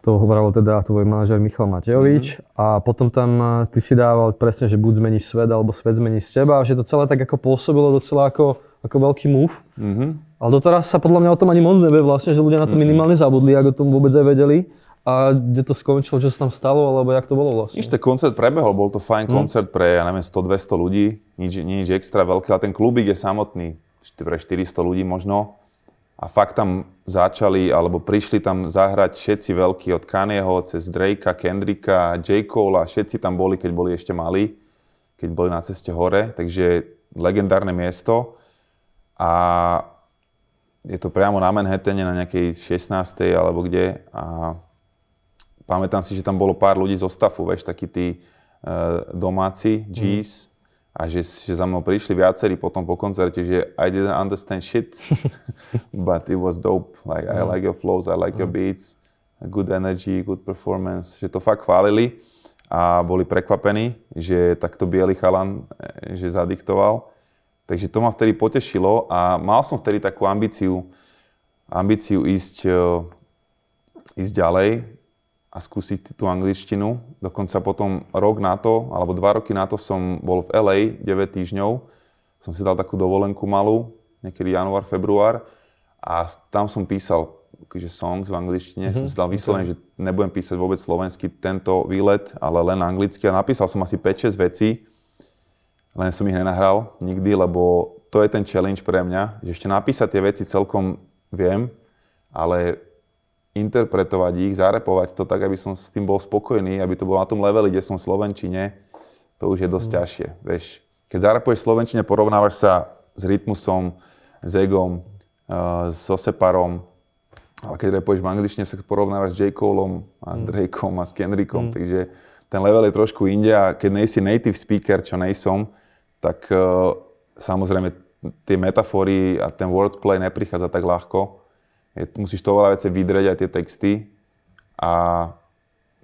To hovoril teda tvoj manažer Michal Matejovič. mm A potom tam e, ty si dával presne, že buď zmeníš svet, alebo svet zmení z teba. A že to celé tak ako pôsobilo docela ako, ako veľký move. Mm-hmm. Ale doteraz sa podľa mňa o tom ani moc nevie vlastne, že ľudia na to mhm. minimálne zabudli, ako o tom vôbec aj vedeli a kde to skončilo, čo sa tam stalo, alebo jak to bolo vlastne? Nič, ten koncert prebehol, bol to fajn hm. koncert pre, ja neviem, 100-200 ľudí, nič, nič extra veľké, ale ten klubík je samotný, pre 400 ľudí možno. A fakt tam začali, alebo prišli tam zahrať všetci veľkí, od Kanyeho, cez Drakea, Kendricka, J. a všetci tam boli, keď boli ešte mali, keď boli na ceste hore, takže legendárne miesto. A je to priamo na Manhattane, na nejakej 16. alebo kde. A pamätám si, že tam bolo pár ľudí zo stafu, veš, takí tí uh, domáci, G's, mhm. mm. a že, že za mnou prišli viacerí potom po koncerte, že I didn't understand shit, *laughs* but it was dope. Like, mm. I mhm. like your flows, I like mm. your mhm. beats, good energy, good performance, že to fakt chválili a boli prekvapení, že takto bielý chalan, e, že zadiktoval. Takže to ma vtedy potešilo a mal som vtedy takú ambíciu, ambíciu ísť, e, ísť ďalej, a skúsiť tú angličtinu. Dokonca potom rok na to, alebo dva roky na to som bol v LA 9 týždňov. Som si dal takú dovolenku malú, niekedy január, február. A tam som písal že songs v angličtine. Mm-hmm. Som si dal vyslovene, okay. že nebudem písať vôbec slovensky tento výlet, ale len anglicky. A napísal som asi 5-6 vecí, len som ich nenahral nikdy, lebo to je ten challenge pre mňa, že ešte napísať tie veci celkom viem, ale interpretovať ich, zarepovať to tak, aby som s tým bol spokojný, aby to bolo na tom leveli, kde som v Slovenčine, to už je dosť mm. ťažšie, vieš. Keď zarepuješ v Slovenčine, porovnávaš sa s rytmusom, s egom, uh, eh, s oseparom, ale keď repuješ v angličtine, sa porovnávaš s J. Coleom a s mm. Drakeom a s Kendrickom, mm. takže ten level je trošku inde a keď nejsi native speaker, čo nejsom, tak uh, samozrejme tie metafory a ten wordplay neprichádza tak ľahko je, musíš to oveľa vece vydrieť aj tie texty a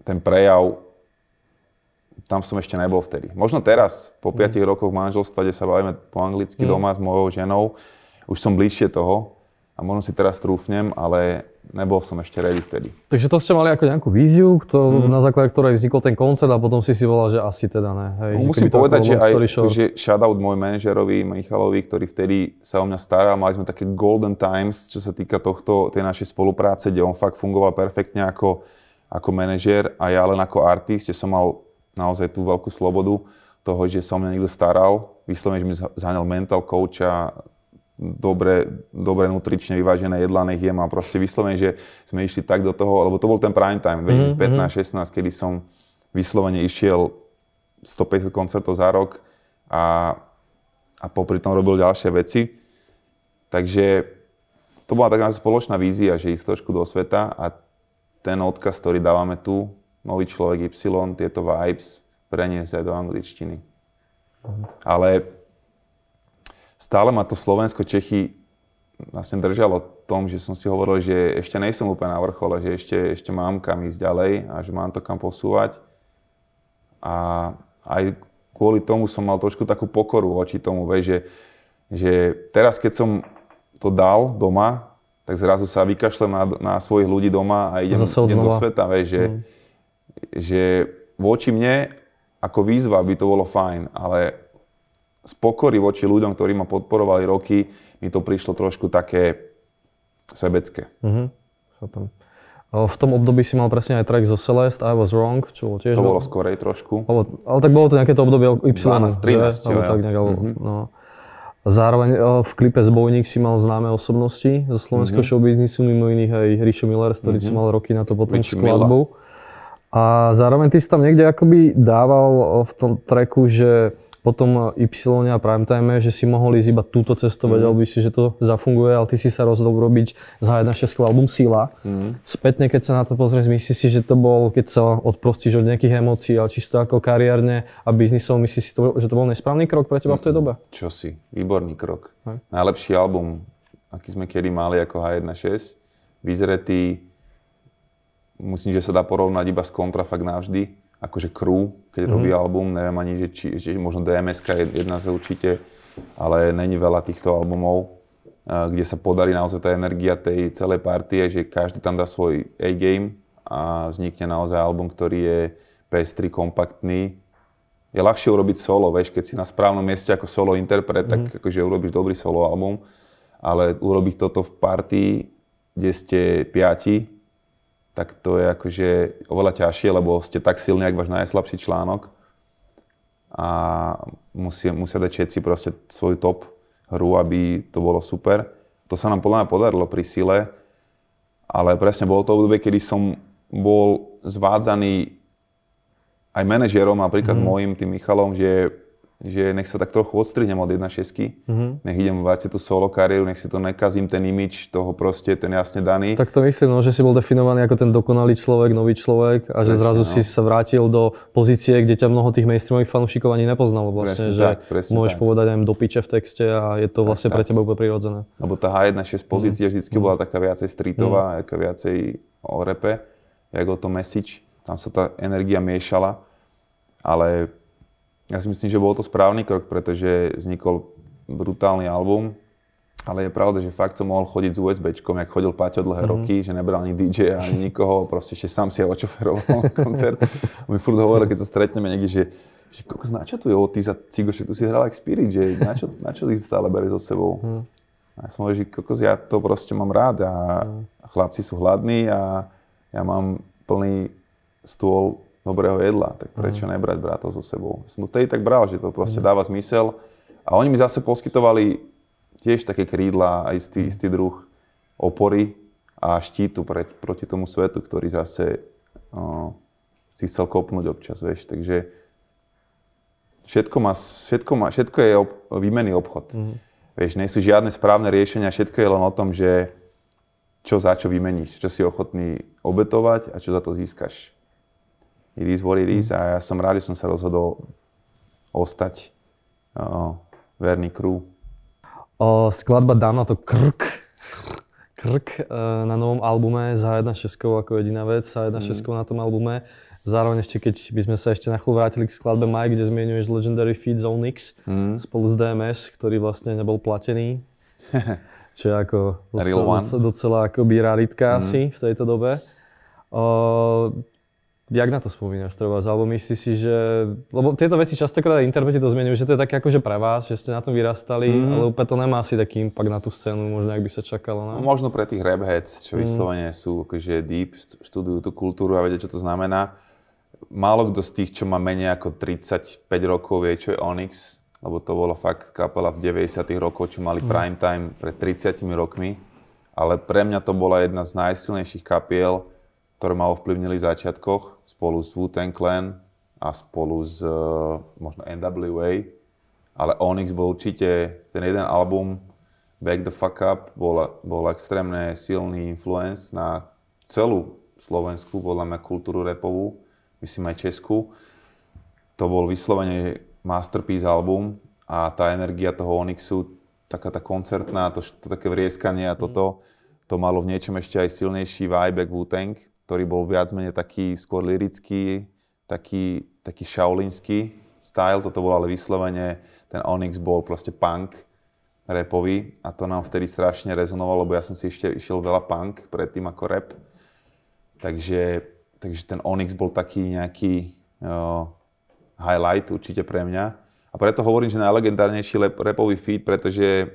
ten prejav, tam som ešte nebol vtedy. Možno teraz, po 5 mm. rokoch manželstva, kde sa bavíme po anglicky mm. doma s mojou ženou, už som bližšie toho a možno si teraz trúfnem, ale nebol som ešte ready vtedy. Takže to ste mali ako nejakú víziu, kto, mm. na základe ktorej vznikol ten koncert a potom si si volal, že asi teda ne. Hej, no, musím povedať, že aj že shoutout môj manažerovi Michalovi, ktorý vtedy sa o mňa staral. Mali sme také golden times, čo sa týka tohto, tej našej spolupráce, kde on fakt fungoval perfektne ako, ako manažer a ja len ako artist, že som mal naozaj tú veľkú slobodu toho, že som mňa niekto staral. Vyslovene, že mi zhaňal mental coacha, dobre, dobre nutrične vyvážené jedlá nech jem a proste vyslovene, že sme išli tak do toho, lebo to bol ten prime time, 2015-16, mhm, mm kedy som vyslovene išiel 150 koncertov za rok a, a popri tom robil ďalšie veci. Takže to bola taká spoločná vízia, že ísť trošku do sveta a ten odkaz, ktorý dávame tu, nový človek Y, tieto vibes, preniesť aj do angličtiny. Mm. Ale stále ma to Slovensko, Čechy vlastne držalo tom, že som si hovoril, že ešte nejsem úplne na vrchole, že ešte, ešte mám kam ísť ďalej a že mám to kam posúvať. A aj kvôli tomu som mal trošku takú pokoru voči tomu, že, že teraz, keď som to dal doma, tak zrazu sa vykašlem na, na svojich ľudí doma a idem, idem do sveta, vej, že, mm. že voči mne ako výzva by to bolo fajn, ale z pokory voči ľuďom, ktorí ma podporovali roky, mi to prišlo trošku také sebecké. Mm-hmm. chápem. V tom období si mal presne aj track zo Celeste, I Was Wrong, čo bolo tiež... To bolo skorej trošku. Ale, ale tak bolo to nejaké to obdobie Y. 12, 13, že? Alebo tak nejak, mm-hmm. no. Zároveň e, v klipe Zbojník si mal známe osobnosti zo slovenského mm-hmm. showbiznisu, mimo iných aj Richo Miller, s ktorým mm-hmm. si mhm. mal roky na to potom Richie skladbu. Mila. A zároveň ty si tam niekde akoby dával e, v tom treku, že potom eh, Y a primetime, že si mohol ísť iba túto cestu, mm. vedel mhm. by si, že to zafunguje, ale ty si sa rozhodol robiť z za 1.6 album Sila. Mm. Spätne, keď sa na to pozrieš, myslíš si, že to bol, keď sa odprostíš od nejakých emócií, ale čisto ako kariérne a biznisov, myslíš si, to, že to bol nesprávny krok pre teba mm. v tej mhm. dobe? Čo si, výborný krok. Hej. Najlepší album, aký sme kedy mali ako H1.6, vyzretý, myslím, že sa dá porovnať iba s kontrafakt navždy akože crew, keď mm-hmm. robí mhm. album, neviem ani, že či, či možno DMS je jedna z určite, ale není veľa týchto albumov, eh, kde sa podarí naozaj tá energia tej celej partie, že každý tam dá svoj A-game a vznikne naozaj album, ktorý je PS3 kompaktný. Je ľahšie urobiť solo, vieš, keď si na správnom mieste ako solo interpret, mm-hmm. tak mhm. akože urobíš dobrý solo album, ale urobiť toto v partii, kde ste piati, tak to je akože oveľa ťažšie, lebo ste tak silní, ak váš najslabší článok a musia, musia dať všetci proste svoj top hru, aby to bolo super. To sa nám podľa mňa podarilo pri sile, ale presne bolo to obdobie, kedy som bol zvádzaný aj manažerom, napríklad mm. môjim, tým Michalom, že že nech sa tak trochu odstrihnem od 1.6, mm-hmm. nech idem vrátiť tú solo kariéru, nech si to nekazím, ten imič toho proste, ten jasne daný. Tak to myslím, no, že si bol definovaný ako ten dokonalý človek, nový človek a že presne, zrazu no. si sa vrátil do pozície, kde ťa mnoho tých mainstreamových fanúšikov ani nepoznalo vlastne, presne že tak, môžeš tak. povedať aj do piče v texte a je to vlastne tak, pre teba úplne prirodzené. Lebo tá H1.6 pozícia mm-hmm. vždy bola mhm. taká viacej streetová, mm-hmm. taká viacej o repe, ako to message, tam sa tá energia miešala, ale ja si myslím, že bol to správny krok, pretože vznikol brutálny album, ale je pravda, že fakt som mohol chodiť s USBčkom, jak chodil Paťo dlhé mm-hmm. roky, že nebral ani DJ ani nikoho, proste ešte sám si ja očoferoval *laughs* koncert. A mi furt hovoril, keď sa stretneme niekde, že, že koľko na čo tu je, o, ty za cigošek, tu si hral jak Spirit, že na čo, na čo ich stále berie so sebou. Mm. A ja som hovoril, že koľko ja to proste mám rád a mm. chlapci sú hladní a ja mám plný stôl dobrého jedla, tak mhm. prečo mm. nebrať brata so sebou? Som to no vtedy tak bral, že to proste mm. dáva zmysel. A oni mi zase poskytovali tiež také krídla a istý, mhm. istý druh opory a štítu pre, proti tomu svetu, ktorý zase o, si chcel kopnúť občas, vieš. Takže všetko, má, všetko, má, všetko je ob, výmenný obchod. Mm. Vieš, nie sú žiadne správne riešenia, všetko je len o tom, že čo za čo vymeníš, čo si ochotný obetovať a čo za to získaš it is what it is mhm. a ja som rád, že som sa rozhodol ostať uh, verný krú. Uh, skladba dá na to krk. Krk uh, na novom albume za 1.6 ako jediná vec, za 1.6 mm. na tom albume. Zároveň ešte, keď by sme sa ešte na chvíľu vrátili k skladbe Mike, kde zmienuješ Legendary Feed Zone X mm. spolu s DMS, ktorý vlastne nebol platený. *laughs* čo je ako docela, docela akoby raritka mm. asi v tejto dobe. Uh, jak na to spomínaš treba, alebo myslíš si, že... Lebo tieto veci častokrát interpreti to zmenujú, že to je také akože pre vás, že ste na tom vyrastali, mm. ale úplne to nemá asi taký impact na tú scénu, možno ak by sa čakalo. Ne? No, možno pre tých rap heads, čo mm. vyslovene sú akože deep, študujú tú kultúru a vedia, čo to znamená. Málo kto z tých, čo má menej ako 35 rokov, vie, čo je Onyx, lebo to bola fakt kapela v 90 rokoch, čo mali mm. prime time pred 30 rokmi. Ale pre mňa to bola jedna z najsilnejších kapiel, ktoré ma ovplyvnili v začiatkoch spolu s wu Clan a spolu s eh, možno NWA, ale Onyx bol určite, ten jeden album Back the Fuck Up bol, bol extrémne silný influence na celú Slovensku, podľa mňa kultúru repovú, myslím aj Česku. To bol vyslovene masterpiece album a tá energia toho Onyxu, taká tá koncertná, to, to také vrieskanie a mhm. toto, to malo v niečom ešte aj silnejší vibe wu ktorý bol viac menej taký skôr lirický, taký, taký shaolinský style, toto bol ale vyslovene, ten Onyx bol proste punk repový a to nám vtedy strašne rezonovalo, lebo ja som si ešte išiel veľa punk predtým ako rap. Takže, takže ten Onyx bol taký nejaký uh, highlight určite pre mňa. A preto hovorím, že najlegendárnejší rapový feed, pretože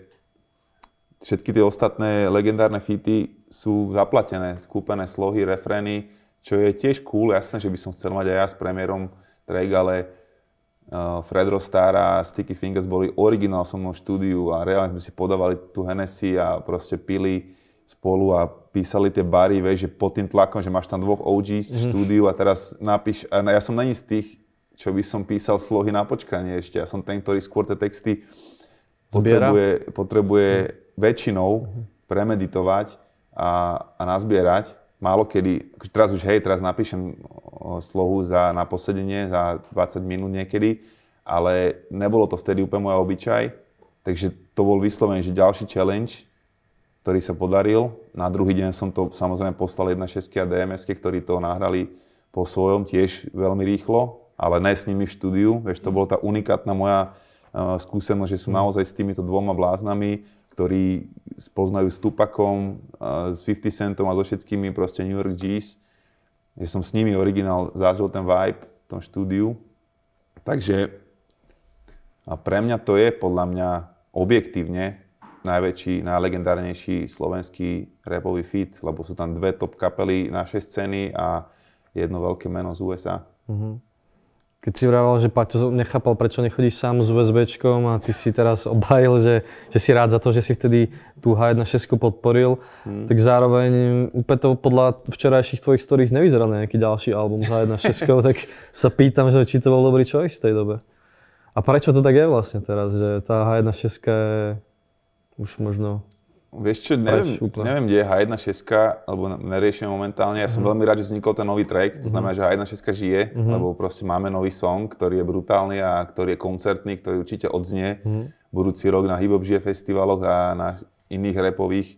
všetky tie ostatné legendárne fity sú zaplatené, skúpené slohy, refrény, čo je tiež cool. Jasné, že by som chcel mať aj ja s premiérom track, ale uh, Fred Rostar a Sticky Fingers boli originál so mnou štúdiu a reálne sme si podávali tu Hennessy a proste pili spolu a písali tie bary, vieš, že pod tým tlakom, že máš tam dvoch OGs v mhm. štúdiu a teraz napíš, a ja som není z tých, čo by som písal slohy na počkanie ešte, ja som ten, ktorý skôr tie texty potrebuje, potrebuje mhm väčšinou premeditovať a, a nazbierať. Málo kedy, teraz už hej, teraz napíšem slohu za, na posedenie za 20 minút niekedy, ale nebolo to vtedy úplne môj obyčaj, takže to bol vyslovený že ďalší challenge, ktorý sa podaril. Na druhý deň som to samozrejme poslal 1.6 a DMS, ktorí to nahrali po svojom tiež veľmi rýchlo, ale ne s nimi v štúdiu. Vieš, to bola tá unikátna moja e, skúsenosť, že sú mhm. naozaj s týmito dvoma bláznami ktorí spoznajú s Tupakom, s 50 Centom a so všetkými proste New York G's, že som s nimi originál zažil ten vibe v tom štúdiu. Takže a pre mňa to je podľa mňa objektívne najväčší, najlegendárnejší slovenský rapový feat, lebo sú tam dve top kapely našej scény a jedno veľké meno z USA. Mm-hmm. Keď si vraval, že Paťo nechápal, prečo nechodíš sám s USBčkom a ty si teraz obhajil, že, že si rád za to, že si vtedy tú H1.6 podporil, hmm. tak zároveň úplne to podľa včerajších tvojich stories nevyzerá na nejaký ďalší album s *laughs* H1.6, tak sa pýtam, že či to bol dobrý človek v tej dobe. A prečo to tak je vlastne teraz, že tá H1.6 je už možno Vieš čo, neviem, neviem kde je H1.6, alebo neriešime momentálne. Ja som mm-hmm. veľmi rád, že vznikol ten nový track, to mhm. znamená, že H1.6 žije, mm-hmm. lebo proste máme nový song, ktorý je brutálny a ktorý je koncertný, ktorý určite odznie mm-hmm. budúci rok na hip žije festivaloch a na iných repových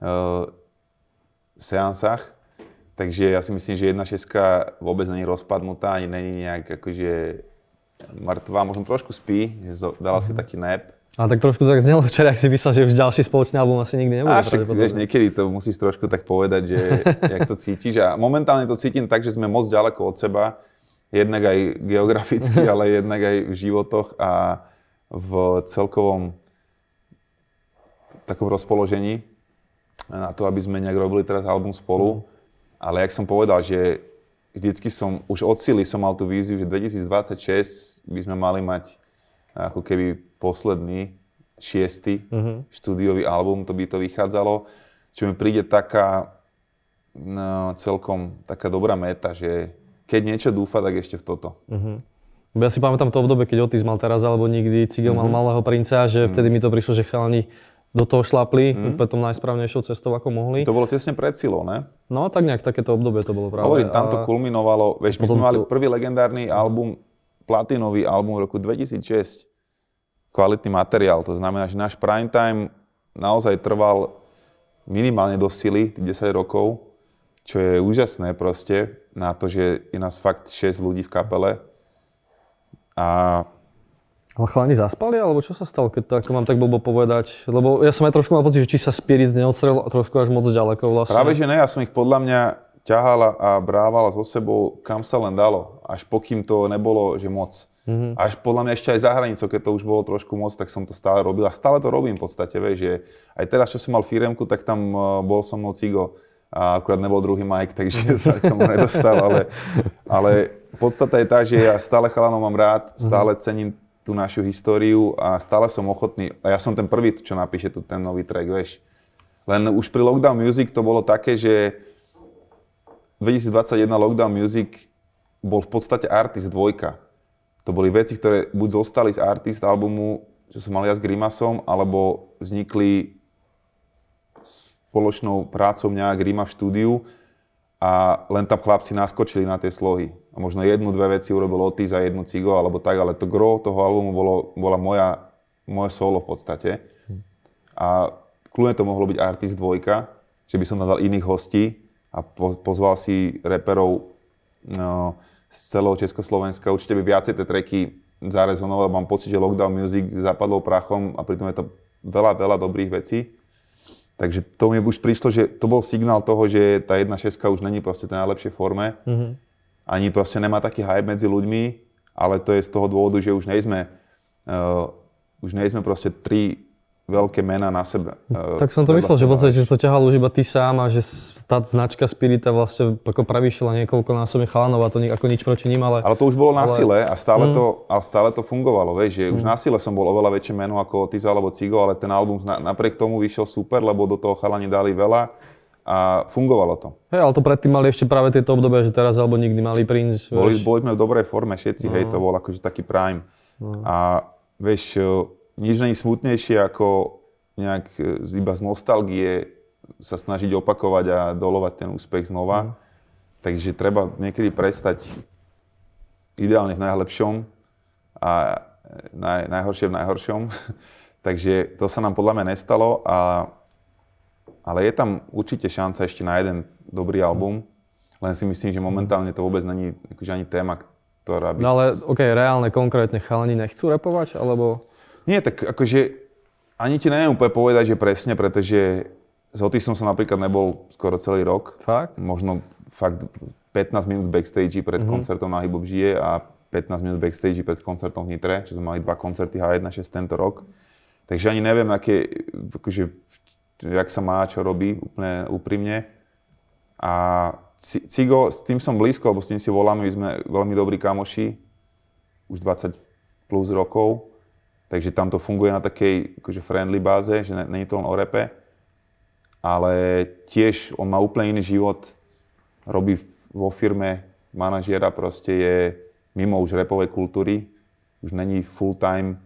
uh, eh, seansách. Takže ja si myslím, že 1.6 vôbec není rozpadnutá, ani není nejak akože mŕtva, možno trošku spí, že dala uh-huh. si mhm. taký nap ale tak trošku tak znelo včera, ak si myslel, že už ďalší spoločný album asi nikdy nebude. Až tak, vieš, niekedy to musíš trošku tak povedať, že *laughs* jak to cítiš. A momentálne to cítim tak, že sme moc ďaleko od seba, jednak aj geograficky, *laughs* ale jednak aj v životoch a v celkovom takom rozpoložení na to, aby sme nejak robili teraz album spolu. Mhm. Ale jak som povedal, že vždycky som, už od sily som mal tú víziu, že 2026 by sme mali mať ako keby posledný, šiestý mm-hmm. štúdiový album, to by to vychádzalo. Čo mi príde taká no, celkom taká dobrá meta, že keď niečo dúfa, tak ešte v toto. Mm-hmm. Ja si pamätám to obdobie, keď Otis mal teraz alebo nikdy, Cigel mm-hmm. mal mhm. malého princa, že mm-hmm. vtedy mi to prišlo, že chalani do toho šlapli mm. úplne tom najsprávnejšou cestou, ako mohli. To bolo tesne pred silou, ne? No, tak nejak takéto obdobie to bolo práve. Hovorím, tam to kulminovalo, vieš, my sme mali to... prvý legendárny album platinový album v roku 2006. Kvalitný materiál, to znamená, že náš prime time naozaj trval minimálne do sily, 10 rokov, čo je úžasné proste na to, že je nás fakt 6 ľudí v kapele. A ale chalani zaspali, alebo čo sa stalo, keď to ako mám tak blbo povedať? Lebo ja som aj trošku mal pocit, že či sa Spirit neodstrel trošku až moc ďaleko vlastne. Práve že ne, ja som ich podľa mňa ťahala a brávala so sebou, kam sa len dalo, až pokým to nebolo, že moc. Mm-hmm. Až podľa mňa ešte aj za hranicou, keď to už bolo trošku moc, tak som to stále robil a stále to robím v podstate, vieš, že aj teraz, čo som mal firemku, tak tam e, bol som mnou Cigo a akurát nebol druhý Mike, takže *laughs* sa k tomu nedostal, ale, ale podstata je tá, že ja stále chalanov mám rád, mhm. stále cením tú našu históriu a stále som ochotný, a ja som ten prvý, čo napíše tu ten nový track, vieš. Len už pri Lockdown Music to bolo také, že 2021 Lockdown Music bol v podstate Artist 2. To boli veci, ktoré buď zostali z Artist albumu, čo som mal ja s Grimasom, alebo vznikli spoločnou prácou mňa a Grima v štúdiu a len tam chlapci naskočili na tie slohy. A možno jednu, dve veci urobil Otis za jednu Cigo alebo tak, ale to gro toho albumu bolo, bola moja, moje solo v podstate. Hm. A kľudne to mohlo byť Artist 2, že by som tam dal iných hostí, a po, pozval si reperov no, z celého Československa. Určite by viacej tie tracky zarezonovali. Mám pocit, že Lockdown Music zapadol prachom a pritom je to veľa, veľa dobrých vecí. Takže to mi už prišlo, že to bol signál toho, že tá šeska už není proste tej najlepšej forme. Mm-hmm. Ani proste nemá taký hype medzi ľuďmi, ale to je z toho dôvodu, že už nejsme, uh, už nejsme proste tri veľké mená na sebe. Hm. Eh, tak som to myslel, že v vlastne, že to ťahal už iba ty sám a že tá značka Spirita vlastne ako pravýšila niekoľko násobne chalanov a to ako nič proti ním, ale... Ale to už bolo na sile a stále, mm. to, a stále to fungovalo, vieš, že mm. už hm. na sile som bol oveľa väčšie meno ako Tiza alebo Cigo, ale ten album napriek tomu vyšiel super, lebo do toho chalani dali veľa a fungovalo to. Hej, ale to predtým mali ešte práve tieto obdobia, že teraz alebo nikdy mali princ. Boli, boli sme v dobrej forme všetci, no. hej, to no. bol akože taký prime. No. A vieš, eh, nič není smutnejšie ako nejak e, iba z nostalgie sa snažiť opakovať a dolovať ten úspech znova. Mm. Takže treba niekedy prestať ideálne v najlepšom a e, naj, najhoršie v najhoršom. *laughs* Takže to sa nám podľa mňa nestalo, a, ale je tam určite šanca ešte na jeden dobrý mhm. album. Len si myslím, že mhm. momentálne to vôbec není akože ani téma, ktorá by... No ale okej, okay, reálne, konkrétne chalani nechcú repovať, alebo... Nie, tak akože ani ti neviem úplne povedať, že presne, pretože s Hotisom som napríklad nebol skoro celý rok. Fakt? Možno fakt 15 minút backstage pred mm-hmm. koncertom na Hybob žije a 15 minút backstage pred koncertom v Nitre, čiže sme mali dva koncerty H1-6 tento rok. Takže ani neviem, aké, akože, jak sa má, čo robí, úplne úprimne. A Cigo, s tým som blízko, lebo s tým si voláme, my sme veľmi dobrí kamoši, už 20 plus rokov. Takže tam to funguje na takej akože friendly báze, že není to len o repe, ale tiež on má úplne iný život, robí vo firme manažera, proste je mimo už repovej kultúry, už není full-time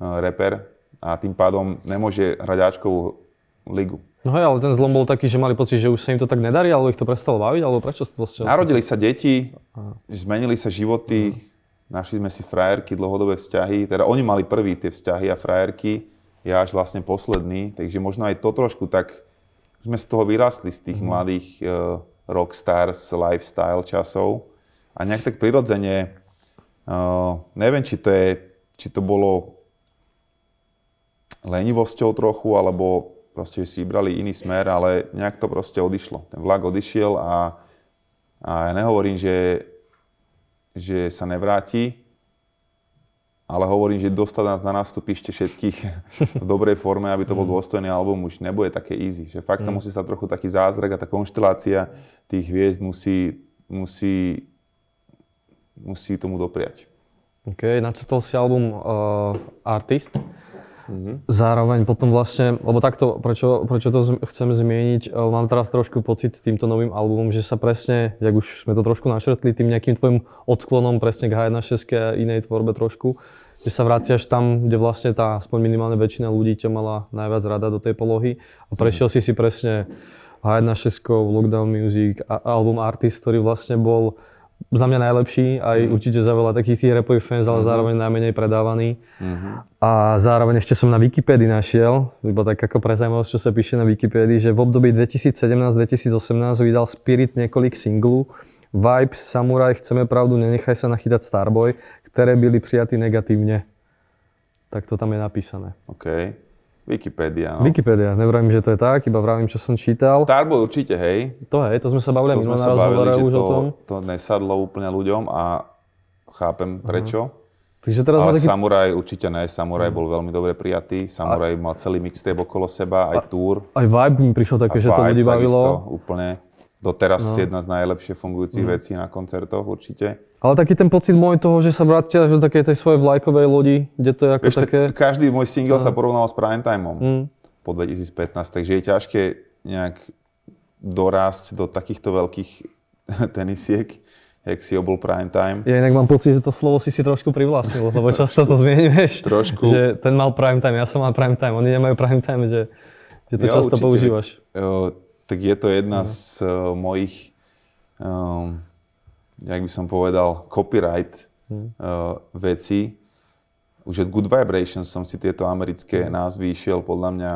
e, reper a tým pádom nemôže hrať Ačkovú ligu. No hej, ale ten zlom bol taký, že mali pocit, že už sa im to tak nedarí, alebo ich to prestalo baviť, alebo prečo Narodili sa deti, zmenili sa životy, mhm. Našli sme si frajerky, dlhodobé vzťahy, teda oni mali prvý tie vzťahy a frajerky, ja až vlastne posledný, takže možno aj to trošku tak, sme z toho vyrastli, z tých mm-hmm. mladých uh, e, rockstars, lifestyle časov a nejak tak prirodzene, uh, neviem, či to, je, či to bolo lenivosťou trochu, alebo proste si vybrali iný smer, ale nejak to proste odišlo. Ten vlak odišiel a, a ja nehovorím, že že sa nevráti, ale hovorím, že dostať nás na nástupište všetkých *laughs* v dobrej forme, aby to bol mm. dôstojný album, už nebude také easy. Že fakt sa mm. musí stať trochu taký zázrak a tá konštelácia tých hviezd musí, musí, musí tomu dopriať. OK, načrtol si album uh, Artist. Mm-hmm. Zároveň potom vlastne, lebo takto, prečo, prečo to chcem zmieniť, e, mám teraz trošku pocit týmto novým albumom, že sa presne, jak už sme to trošku našrtli, tým nejakým tvojim odklonom presne k H1.6 a inej tvorbe trošku, že sa vraciaš tam, kde vlastne tá aspoň minimálne väčšina ľudí ťa mala najviac rada do tej polohy a prešiel mm-hmm. si si presne H1.6, Lockdown Music, a, album Artist, ktorý vlastne bol za mňa najlepší, aj mm. určite za veľa takých tých rapových fans, ale mm zároveň najmenej predávaný. Mm-hmm. A zároveň ešte som na Wikipédii našiel, iba tak ako pre zaujímavosť, čo sa píše na Wikipédii, že v období 2017-2018 vydal Spirit niekoľk singlu Vibe, Samurai, Chceme pravdu, Nenechaj sa nachytať Starboy, ktoré byli prijatí negatívne. Tak to tam je napísané. Okay. Wikipédia. No. Wikipedia, nevravím, že to je tak, iba vravím, čo som čítal. Starboy určite, hej. To hej, to sme sa bavili sa bavili, že už to, o tom. To nesadlo úplne ľuďom a chápem prečo. Uh-huh. Takže teraz Ale taký... Samuraj určite ne, Samuraj bol veľmi dobre prijatý, Samuraj a... mal celý mixtape okolo seba, aj a... tour. Aj vibe mi prišlo také, že to ľudí bavilo. Takisto, úplne doteraz no. jedna z najlepšie fungujúcich mm. vecí na koncertoch určite. Ale taký ten pocit môj toho, že sa vrátia do takej tej svojej vlajkovej lodi, kde to je ako Ešte, také... každý môj single no. sa porovnal s prime timeom mm. po 2015, takže je ťažké nejak dorásť do takýchto veľkých *laughs* tenisiek, jak si obol prime time. Ja inak mám pocit, že to slovo si si trošku privlastnil, lebo často to *laughs* zmieňuješ. Trošku. Že ten mal prime time, ja som mal prime time, oni nemajú prime time, že, že to ja, často určite, používaš. Uh, tak je to jedna mm. z uh, mojich, um, jak by som povedal, copyright mm. uh, eh, veci. Už od Good Vibrations som si tieto americké mhm. názvy išiel podľa mňa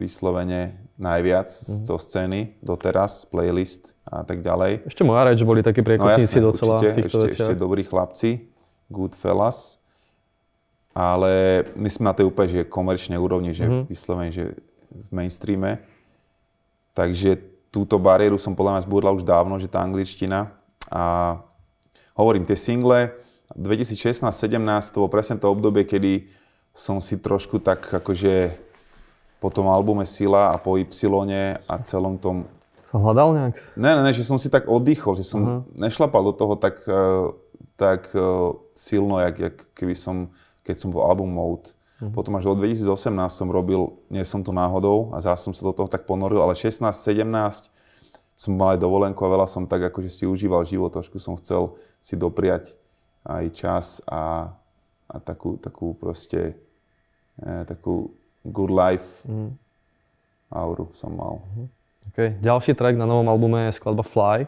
vyslovene najviac mm zo scény doteraz, playlist a tak ďalej. Ešte moja reč boli takí no priekopníci no, docela určite, týchto ešte, ešte dobrí chlapci, good fellas. Ale my sme na tej úplne že komerčnej úrovni, že mm-hmm. vyslovene, že v mainstreame. Takže túto bariéru som podľa mňa zbúrla už dávno, že tá angličtina. A hovorím, tie single 2016-17 to bolo presne to obdobie, kedy som si trošku tak akože po tom albume Sila a po Y a celom tom... Som hľadal nejak? Ne, ne, ne, že som si tak oddychol, že som uh-huh. nešlapal do toho tak, eh, tak eh, silno, jak, jak keby som, keď som bol album mode. Mm-hmm. Potom až od 2018 som robil, nie som to náhodou a zás som sa do toho tak ponoril, ale 16, 17 som mal aj dovolenku a veľa som tak akože si užíval život, trošku som chcel si dopriať aj čas a, a takú, takú proste e, takú good life mm. auru som mal. Mhm. Okay. Ďalší track na novom albume je skladba Fly,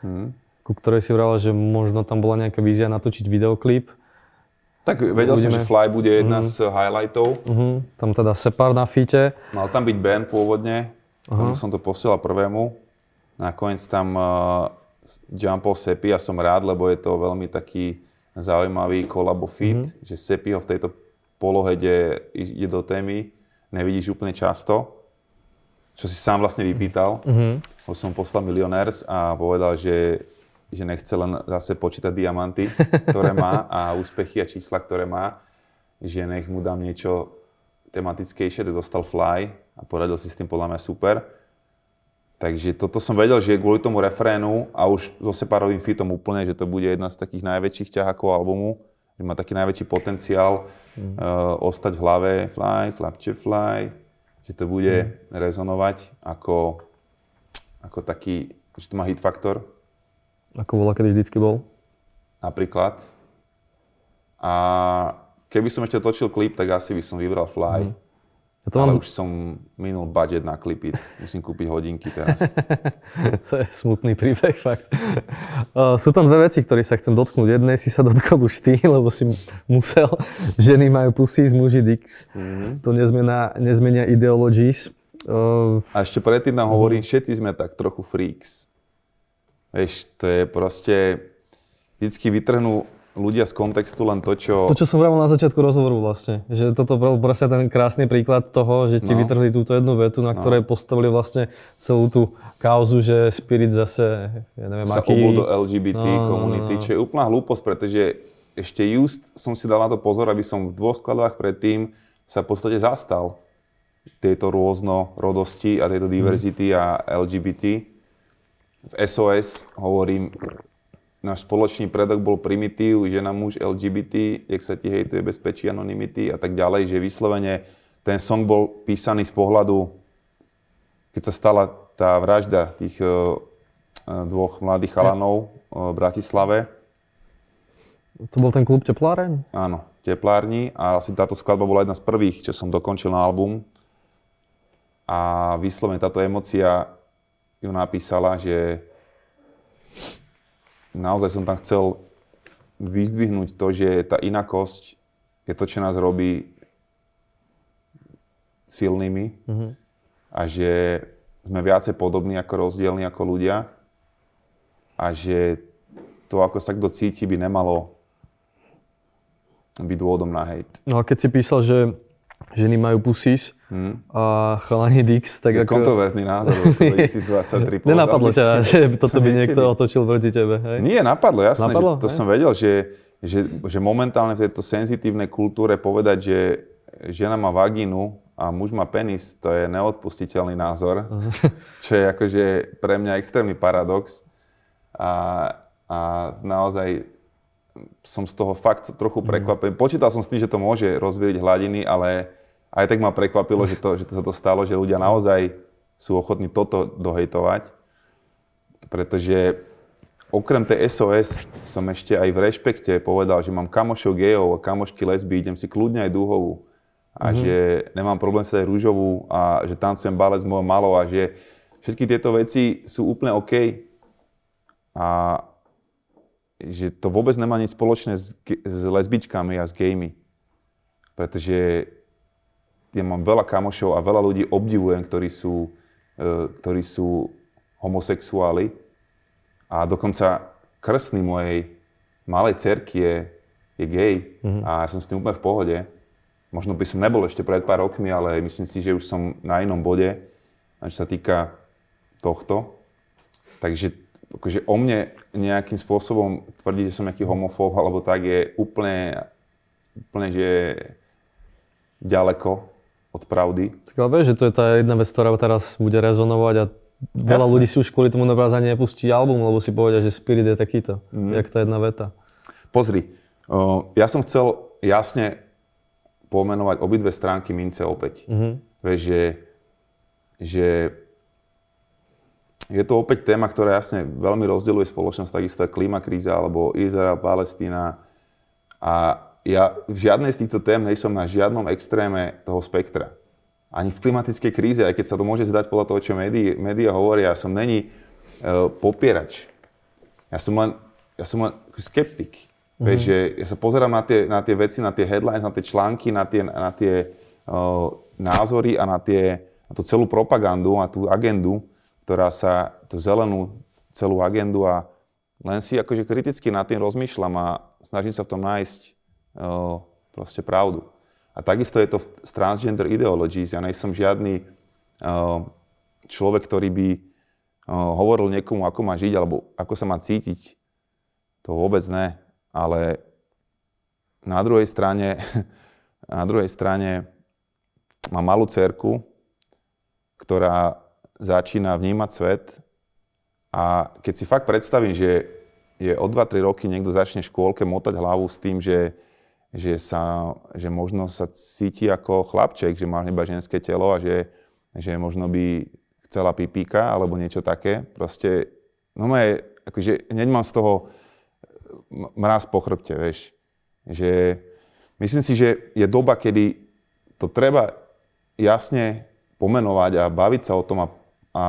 mm. ku ktorej si vraval, že možno tam bola nejaká vízia natočiť videoklip. Tak vedel budeme... som, že Fly bude jedna mm. z highlightov. Mm-hmm. Tam teda Separ na fite. Mal tam byť Ben pôvodne, tomu som to posielal prvému. Nakoniec tam uh, jumpol Sepi a som rád, lebo je to veľmi taký zaujímavý kolabo fit, mm-hmm. že Sepi ho v tejto polohe, kde ide do témy, nevidíš úplne často. Čo si sám vlastne vypýtal, mm-hmm. lebo som poslal Millionaires a povedal, že že nechce len zase počítať diamanty, *laughs* ktoré má a úspechy a čísla, ktoré má, že nech mu dám niečo tematickejšie, tak dostal fly a poradil si s tým podľa mňa super. Takže toto som vedel, že kvôli tomu refrénu a už so separovým fitom úplne, že to bude jedna z takých najväčších ťahákov albumu, že má taký najväčší potenciál mm. uh, ostať v hlave fly, chlapče, fly, že to bude mm. rezonovať ako, ako taký, že to má hit faktor, ako bola, kedy vždycky bol? Napríklad. A keby som ešte točil klip, tak asi by som vybral Fly. Mm. Ja to mám... Ale už som minul budget na klipy. Musím kúpiť hodinky teraz. *laughs* to je smutný príbeh, fakt. *laughs* Eh, sú tam dve veci, ktoré sa chcem dotknúť. Jednej si sa dotkol už ty, *laughs* lebo si musel. Ženy majú pusy, z muži dicks. Mm-hmm. To nezmenia, nezmenia ideologies. Eh, A ešte predtým nám hovorím, mhm. všetci sme tak trochu freaks. Vieš, to je proste... Vždycky vytrhnú ľudia z kontextu len to, čo... To, čo som vravil na začiatku rozhovoru vlastne. Že toto bol proste ten krásny príklad toho, že ti no. vytrhli túto jednu vetu, na no. ktorej postavili vlastne celú tú kauzu, že Spirit zase, ja neviem, sa do LGBT no, no, no, no, komunity, no, no. čo je úplná hlúposť, pretože ešte just som si dal na to pozor, aby som v dvoch skladách predtým sa v podstate zastal tejto rôznorodosti a tejto mhm. diverzity mm. a LGBT v SOS hovorím, náš spoločný predok bol primitív, žena, muž, LGBT, jak sa ti hejtuje bezpečí, anonimity a tak ďalej, že vyslovene ten song bol písaný z pohľadu, keď sa stala tá vražda tých uh, dvoch mladých chalanov uh, v Bratislave. To bol ten klub Tepláren? Áno, Teplárni a asi táto skladba bola jedna z prvých, čo som dokončil na album. A vyslovene táto emocia ju napísala, že naozaj som tam chcel vyzdvihnúť to, že tá inakosť je to, čo nás robí silnými mm-hmm. a že sme viacej podobní ako rozdielni ako ľudia a že to, ako sa kto cíti, by nemalo byť dôvodom na hejt. No a keď si písal, že ženy majú pusis hmm. a chalani Dix. Tak je ako... kontroverzný názor, 2023 *laughs* Nenapadlo ťa, že toto by niekto otočil proti tebe, hej? Nie, napadlo, jasné. Napadlo? to hej. som vedel, že, že, že momentálne v tejto senzitívnej kultúre povedať, že žena má vagínu a muž má penis, to je neodpustiteľný názor, uh-huh. *laughs* čo je akože pre mňa extrémny paradox. A, a naozaj som z toho fakt trochu mhm. prekvapený. Počítal som s tým, že to môže rozvíriť hladiny, ale aj tak ma prekvapilo, že, to, že to sa to stalo, že ľudia naozaj sú ochotní toto dohejtovať, pretože okrem tej SOS som ešte aj v rešpekte povedal, že mám kamošov gejov a kamošky lesby, idem si kľudne aj dúhovú a mm-hmm. že nemám problém sa aj rúžovú a že tancujem balet s mojou malou a že všetky tieto veci sú úplne OK a že to vôbec nemá nič spoločné s, s lesbičkami a s gejmi. Pretože ja mám veľa kamošov a veľa ľudí obdivujem, ktorí sú, e, ktorí sú homosexuáli. A dokonca krstný mojej malej cerky je, je gay mm-hmm. a ja som s tým úplne v pohode. Možno by som nebol ešte pred pár rokmi, ale myslím si, že už som na inom bode, čo sa týka tohto. Takže akože o mne nejakým spôsobom tvrdiť, že som nejaký homofób alebo tak je úplne, úplne že ďaleko od pravdy. Tak ale vieš, že to je tá jedna vec, ktorá teraz bude rezonovať a veľa ľudí si už kvôli tomu napríklad ani nepustí album, lebo si povedia, že Spirit je takýto, mm. jak tá jedna veta. Pozri, uh, ja som chcel jasne pomenovať obidve stránky mince opäť. Mm-hmm. Vieš, že, že je to opäť téma, ktorá jasne veľmi rozdeľuje spoločnosť, takisto je klíma kríza alebo Izrael, Palestína a ja v žiadnej z týchto tém nejsom na žiadnom extréme toho spektra. Ani v klimatickej kríze, aj keď sa to môže zdať podľa toho, čo médií, médiá hovoria, ja som není e, popierač. Ja som len, ja som len skeptik. Mm-hmm. Veď, že ja sa pozerám na tie, na tie veci, na tie headlines, na tie články, na tie, na tie e, názory a na, tie, na tú celú propagandu, a tú agendu, ktorá sa, tú zelenú celú agendu a len si akože kriticky nad tým rozmýšľam a snažím sa v tom nájsť proste pravdu. A takisto je to z transgender ideologies. Ja nejsem žiadny človek, ktorý by hovoril niekomu, ako má žiť alebo ako sa má cítiť. To vôbec ne. Ale na druhej strane, *laughs* na druhej strane mám malú cerku, ktorá začína vnímať svet a keď si fakt predstavím, že je o 2-3 roky niekto začne v škôlke motať hlavu s tým, že že, sa, že možno sa cíti ako chlapček, že má iba ženské telo a že, že možno by chcela pipíka alebo niečo také. Proste, no moje, akože hneď mám z toho mraz po chrbte, vieš. Že, myslím si, že je doba, kedy to treba jasne pomenovať a baviť sa o tom a, a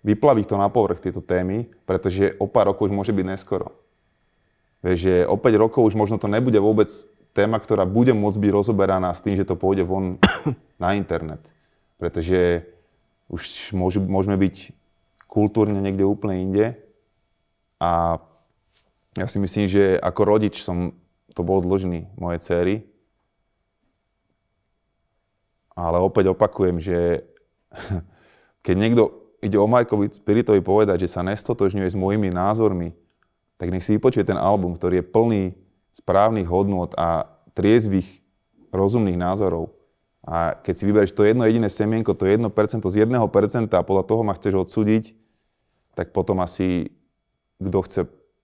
vyplaviť to na povrch, tieto témy, pretože o pár rokov už môže byť neskoro. Vieš, že o 5 rokov už možno to nebude vôbec téma, ktorá bude môcť byť rozoberaná s tým, že to pôjde von *coughs* na internet. Pretože už môžu, môžeme byť kultúrne niekde úplne inde. A ja si myslím, že ako rodič som to bol dlžný mojej cery. Ale opäť opakujem, že *laughs* keď niekto ide o Majkovi Spiritovi povedať, že sa nestotožňuje s mojimi názormi, tak nech si vypočuje ten album, ktorý je plný správnych hodnôt a triezvých rozumných názorov. A keď si vyberieš to jedno jediné semienko, to jedno percento z jedného percenta a podľa toho ma chceš odsúdiť, tak potom asi kto chce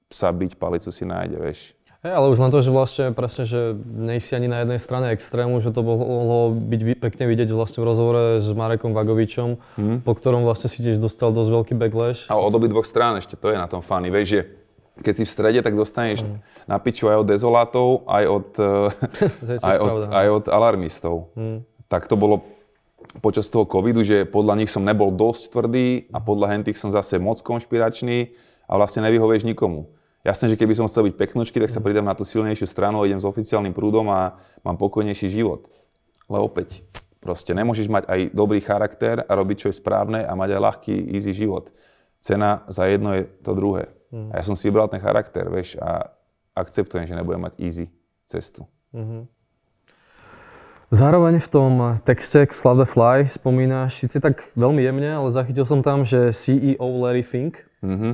sa byť, palicu si nájde, vieš. Hey, ale už len to, že vlastne presne, že nejsi ani na jednej strane extrému, že to mohlo byť pekne vidieť vlastne v rozhovore s Marekom Vagovičom, hmm. po ktorom vlastne si tiež dostal dosť veľký backlash. A od obi dvoch strán ešte, to je na tom fany, vieš, že keď si v strede, tak dostaneš mm. na piču aj od dezolátov, aj od, eh, *laughs* aj od, no. aj od alarmistov. Mm. Tak to bolo počas toho covidu, že podľa nich som nebol dosť tvrdý a podľa hentých som zase moc konšpiračný a vlastne nevyhovieš nikomu. Jasné, že keby som chcel byť peknočky, tak sa mm. pridám na tú silnejšiu stranu, idem s oficiálnym prúdom a mám pokojnejší život. Ale opäť, proste nemôžeš mať aj dobrý charakter a robiť, čo je správne a mať aj ľahký, easy život. Cena za jedno je to druhé. Mm. A ja som si vybral ten charakter, vieš, a akceptujem, že nebudem mať easy cestu. Mm-hmm. Zároveň v tom texte k Slave Fly spomínaš síce tak veľmi jemne, ale zachytil som tam, že CEO Larry Fink. Mm-hmm.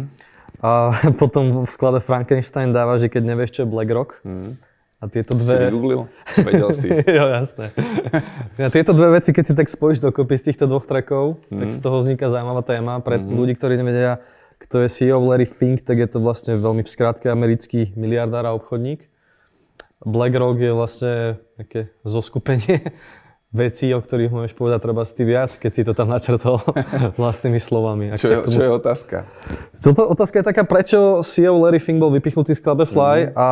A *laughs* potom v sklade Frankenstein dáva, že keď nevieš, čo je BlackRock, mm-hmm. A tieto dve... Si vygooglil? Vedel si. *laughs* jo, jasné. A tieto dve veci, keď si tak spojíš dokopy z týchto dvoch trackov, mm. tak mhm. z toho vzniká zaujímavá téma pre mm-hmm. ľudí, ktorí nevedia, kto je CEO Larry Fink, tak je to vlastne veľmi v skratke americký miliardár a obchodník. BlackRock je vlastne také zoskupenie *laughs* vecí, o ktorých môžeš povedať treba ty viac, keď si to tam načrtol *laughs* vlastnými slovami. Ak čo, je, tomu... čo je otázka? Toto otázka je taká, prečo CEO Larry Fink bol vypichnutý z Club Fly mm-hmm. a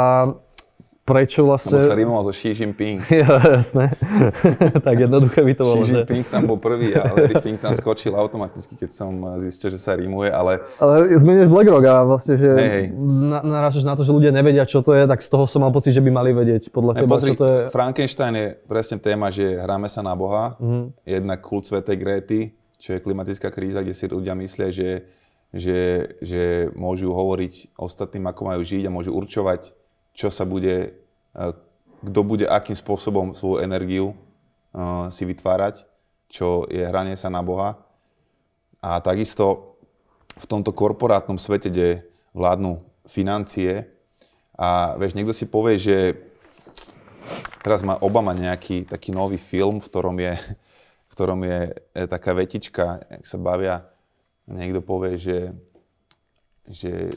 prečo vlastne... Lebo sa rimoval so Xi Jinping. *laughs* ja, jasné. *laughs* tak jednoduché by to bolo. Xi Jinping tam bol prvý a Larry Fink tam skočil automaticky, keď som eh, zistil, že sa rimuje, ale... Ale zmeníš BlackRock a vlastne, že hey, hey. Na, narážaš na to, že ľudia nevedia, čo to je, tak z toho som mal pocit, že by mali vedieť podľa teba, pozri, čo to je. Frankenstein je presne téma, že hráme sa na Boha. Mm-hmm. Jednak kult Svetej Gréty, čo je klimatická kríza, kde si ľudia myslia, že že, že môžu hovoriť ostatným, ako majú žiť a môžu určovať čo sa bude, e, kto bude akým spôsobom svoju energiu e, si vytvárať, čo je hranie sa na Boha. A takisto v tomto korporátnom svete, kde vládnu financie a vieš, niekto si povie, že teraz má Obama nejaký taký nový film, v ktorom je, *laughs* v ktorom je e, taká vetička, ak sa bavia, niekto povie, že, že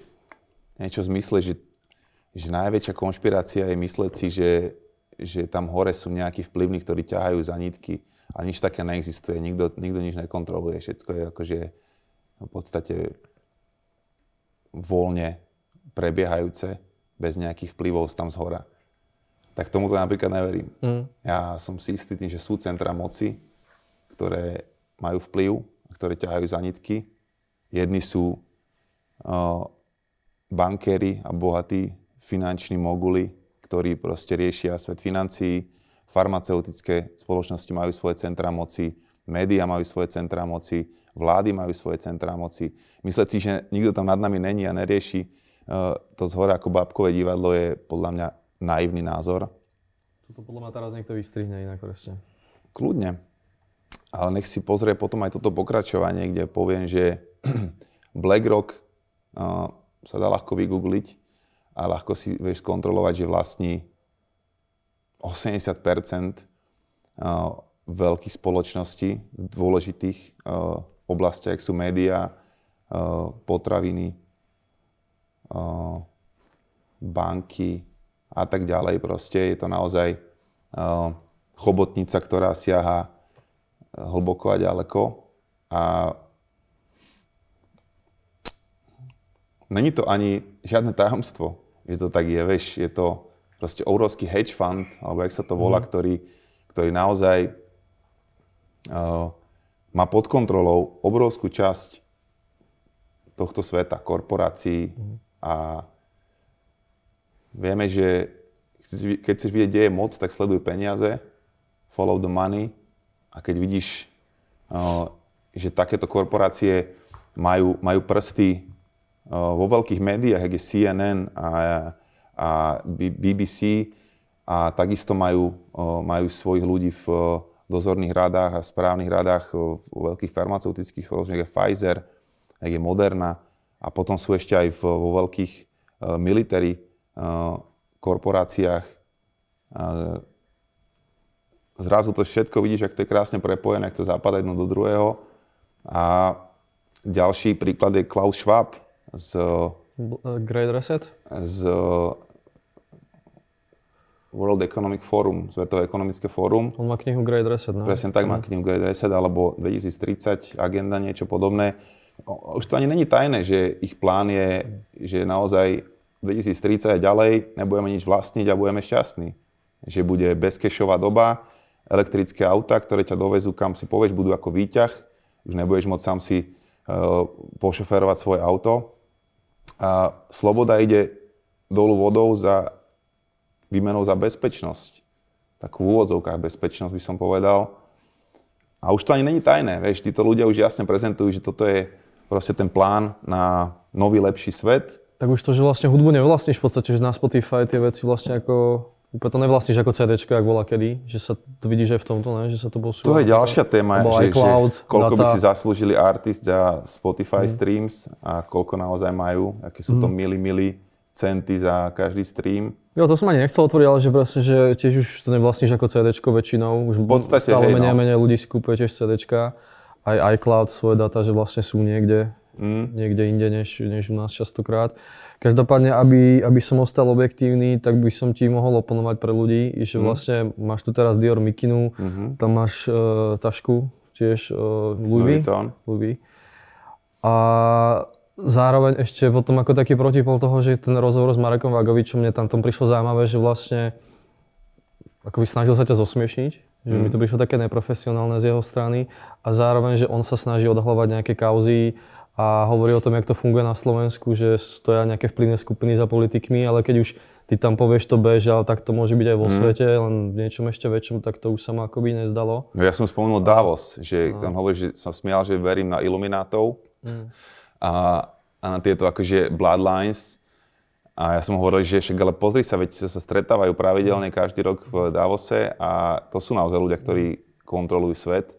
niečo zmysle, že že najväčšia konšpirácia je mysleť si, že, že tam hore sú nejakí vplyvní, ktorí ťahajú za nitky a nič také neexistuje, nikto, nikto nič nekontroluje, všetko je akože v podstate voľne prebiehajúce, bez nejakých vplyvov tam z hora. Tak tomu to napríklad neverím. Mm. Ja som si istý tým, že sú centra moci, ktoré majú vplyv, ktoré ťahajú za nitky. Jedni sú uh, bankéri a bohatí finanční moguly, ktorí proste riešia svet financií, farmaceutické spoločnosti majú svoje centra moci, médiá majú svoje centra moci, vlády majú svoje centra moci. Mysleť si, že nikto tam nad nami není a nerieši e, to zhora ako bábkové divadlo je podľa mňa naivný názor. Toto podľa mňa teraz niekto vystrihne inak proste. Kľudne. Ale nech si pozrie potom aj toto pokračovanie, kde poviem, že *clears throat* BlackRock e, sa dá ľahko vygoogliť a ľahko si vieš skontrolovať, že vlastní 80 veľkých spoločností v dôležitých oblastiach sú médiá, potraviny, banky a tak ďalej. Proste je to naozaj chobotnica, ktorá siaha e, hlboko a ďaleko. A není to ani žiadne tajomstvo že to tak je, vieš, je to proste obrovský hedge fund, alebo jak sa to volá, mm. ktorý, ktorý naozaj uh, má pod kontrolou obrovskú časť tohto sveta, korporácií mm. a vieme, že keď chceš vidieť, kde je moc, tak sleduj peniaze, follow the money a keď vidíš, uh, že takéto korporácie majú, majú prsty vo veľkých médiách, ako je CNN a, a BBC, a takisto majú, majú svojich ľudí v dozorných radách a správnych radách vo veľkých farmaceutických spoločnostiach, Pfizer, ak je Moderna, a potom sú ešte aj vo veľkých military korporáciách. Zrazu to všetko vidíš, ak to je krásne prepojené, ak to zapadá jedno do druhého. A ďalší príklad je Klaus Schwab, z... Eh, Great Reset? Z World Economic Forum, Svetové ekonomické fórum. On má knihu Great Reset, no? Presne tak, má mhm. knihu Great Reset, alebo 2030, agenda, niečo podobné. Už to ani není tajné, že ich plán je, že naozaj 2030 a ďalej nebudeme nič vlastniť a budeme šťastní. Že bude bezkešová doba, elektrické auta, ktoré ťa dovezú kam si povieš, budú ako výťah. Už nebudeš môcť sám si uh, eh, pošoférovať svoje auto, a sloboda ide dolu vodou za výmenou za bezpečnosť. Tak v úvodzovkách bezpečnosť by som povedal. A už to ani není tajné, vieš, títo ľudia už jasne prezentujú, že toto je proste ten plán na nový, lepší svet. Tak už to, že vlastne hudbu nevlastníš v podstate, že na Spotify tie veci vlastne ako Úplne to nevlastníš ako CD, ak bola kedy, že sa to vidíš aj v tomto, ne? že sa to posúva. To je ďalšia téma, že, iCloud, že koľko data. by si zaslúžili artist za Spotify mm. streams a koľko naozaj majú, aké sú mm. to mili, mhm. mili centy za každý stream. Jo, to som ani nechcel otvoriť, ale že proste, že tiež už to nevlastníš ako CD väčšinou, už v podstate, stále hej, menej no. menej ľudí si kúpuje tiež CD, aj iCloud svoje data, že vlastne sú niekde, mm. niekde inde než, než u nás častokrát. Každopádne, aby, aby som ostal objektívny, tak by som ti mohol oponovať pre ľudí, že mhm. vlastne mm. máš tu teraz Dior Mikinu, mm-hmm. tam máš uh, tašku, tiež uh, Louis, Louis, Louis. A zároveň ešte potom ako taký protipol toho, že ten rozhovor s Marekom Vagovičom mne tam tom prišlo zaujímavé, že vlastne akoby snažil sa ťa zosmiešiť, že mm. mi mhm. to prišlo také neprofesionálne z jeho strany a zároveň, že on sa snaží odhalovať nejaké kauzy, a hovorí o tom, jak to funguje na Slovensku, že stoja nejaké vplyvné skupiny za politikmi, ale keď už ty tam povieš to B, že ale tak to môže byť aj vo mm. svete, len v niečom ešte väčšom, tak to už sa ma akoby nezdalo. No ja som spomenul Davos, že a. No. tam hovorí, že som smial, že verím na iluminátov mm. a, a na tieto akože bloodlines. A ja som hovoril, že však ale pozri sa, veď sa stretávajú pravidelne každý rok v Davose a to sú naozaj ľudia, ktorí kontrolujú svet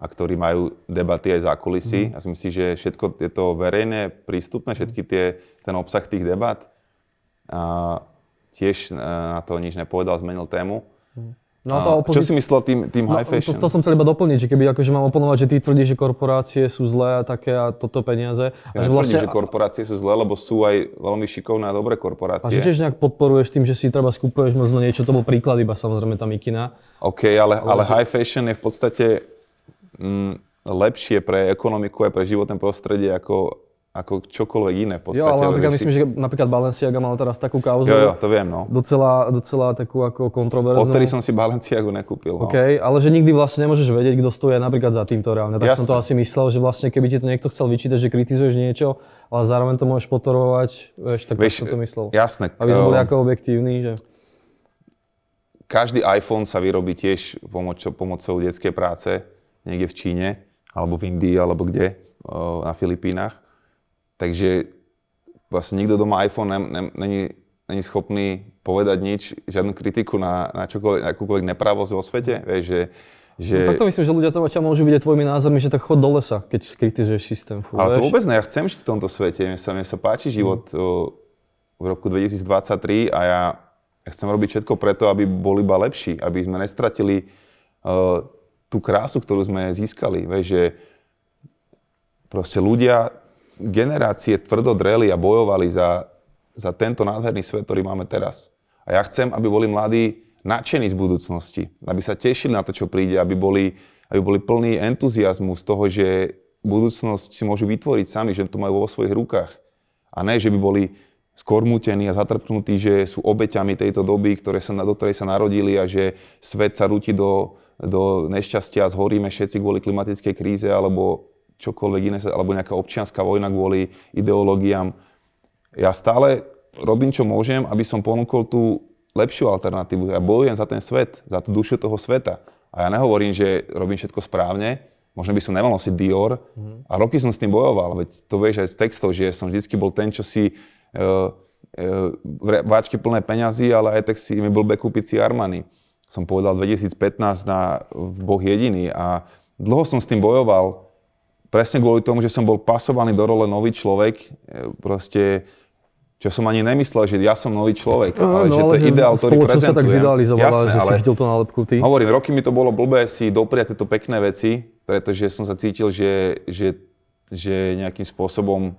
a ktorí majú debaty aj za kulisy. Mm. Ja si myslím, že všetko je to verejné, prístupné, všetky tie, ten obsah tých debat. A tiež e, na to nič nepovedal, zmenil tému. Mhm. No a, a opozícia... Čo si myslel tým, tým no, high fashion? To, to som chcel iba doplniť, že keby akože mám oponovať, že ty tvrdíš, že korporácie sú zlé a také a toto peniaze. A ja že vlastne... že korporácie sú zlé, lebo sú aj veľmi šikovné a dobré korporácie. A že tiež nejak podporuješ tým, že si treba skupuješ možno niečo, to bol príklad iba samozrejme tam ikina. OK, ale, ale, ale že... high fashion je v podstate mm, lepšie pre ekonomiku aj pre životné prostredie ako, ako čokoľvek iné v podstate. Jo, ale napríklad si... myslím, že napríklad Balenciaga mal teraz takú kauzu. Jo, jo, to viem, no. Docela, docela takú ako kontroverznú. Odtedy som si Balenciagu nekúpil, no. okay, ale že nikdy vlastne nemôžeš vedieť, kto stojí napríklad za týmto reálne. Tak Jasne. som to asi myslel, že vlastne keby ti to niekto chcel vyčítať, že kritizuješ niečo, ale zároveň to môžeš potorovať, vieš, tak vieš, tak som to myslel. Jasné. Aby sme boli um, ako objektívni, že každý iPhone sa vyrobí tiež pomocou, pomocou detskej práce niekde v Číne, alebo v Indii, alebo kde, na Filipínach. Takže vlastne nikto doma iPhone není není schopný povedať nič, žiadnu kritiku na, na, čokoľvek, na akúkoľvek nepravosť vo svete, vieš, že, že... No takto myslím, že ľudia to ťa môžu vidieť tvojimi názormi, že tak chod do lesa, keď kritizuješ systém. Fú, Ale to vôbec ne, ja chcem žiť v tomto svete, mne sa, mne sa páči život mm. v roku 2023 a ja, ja chcem robiť všetko preto, aby bol iba lepší, aby sme nestratili uh, tú krásu, ktorú sme získali. Vieš, že proste ľudia, generácie tvrdo dreli a bojovali za, za tento nádherný svet, ktorý máme teraz. A ja chcem, aby boli mladí nadšení z budúcnosti, aby sa tešili na to, čo príde, aby boli, aby boli plní entuziasmu z toho, že budúcnosť si môžu vytvoriť sami, že to majú vo svojich rukách. A ne, že by boli skormútení a zatrpnutí, že sú obeťami tejto doby, ktoré sa, do ktorej sa narodili a že svet sa rúti do do nešťastia zhoríme všetci kvôli klimatickej kríze alebo čokoľvek iné, alebo nejaká občianská vojna kvôli ideológiám. Ja stále robím, čo môžem, aby som ponúkol tú lepšiu alternatívu. Ja bojujem za ten svet, za tú dušu toho sveta. A ja nehovorím, že robím všetko správne, možno by som nemal nosiť Dior. A roky som s tým bojoval, veď to vieš aj z textov, že som vždycky bol ten, čo si uh, uh, váčky plné peňazí, ale aj tak si mi blbe kúpiť si Armani som povedal 2015 na v Boh jediný a dlho som s tým bojoval, presne kvôli tomu, že som bol pasovaný do role nový človek, e, proste čo som ani nemyslel, že ja som nový človek, no, ale no, že to je ideál, ktorý prezentujem. sa tak zidealizovala, Jasné, že si chytil tú nálepku ty. Hovorím, roky mi to bolo blbé si dopriať tieto pekné veci, pretože som sa cítil, že, že, že nejakým spôsobom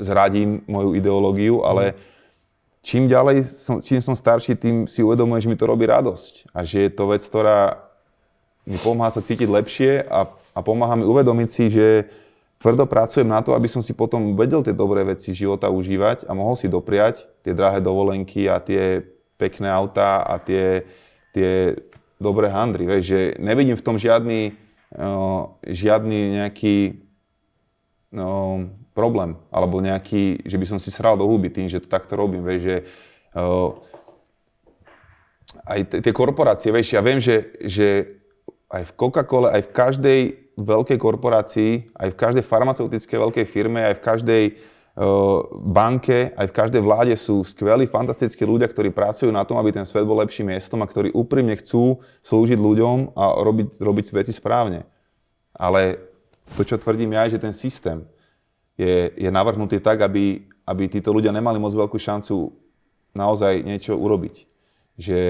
zradím moju ideológiu, ale mm čím ďalej, som, čím som starší, tým si uvedomujem, že mi to robí radosť a že je to vec, ktorá mi pomáha sa cítiť lepšie a, a pomáha mi uvedomiť si, že tvrdo pracujem na to, aby som si potom vedel tie dobré veci života užívať a mohol si dopriať tie drahé dovolenky a tie pekné autá a tie, tie dobré handry. Vieš, že nevidím v tom žiadny, uh, žiadny nejaký uh, problém, alebo nejaký, že by som si sral do huby tým, že to takto robím, vieš, že uh, aj t- tie korporácie, vieš, ja viem, že, že aj v Coca-Cole, aj v každej veľkej korporácii, aj v každej farmaceutickej veľkej firme, aj v každej uh, banke, aj v každej vláde sú skvelí, fantastickí ľudia, ktorí pracujú na tom, aby ten svet bol lepším miestom a ktorí úprimne chcú slúžiť ľuďom a robiť, robiť veci správne. Ale to, čo tvrdím ja, je, že ten systém, je, je navrhnutý tak, aby, aby títo ľudia nemali moc veľkú šancu naozaj niečo urobiť. Že,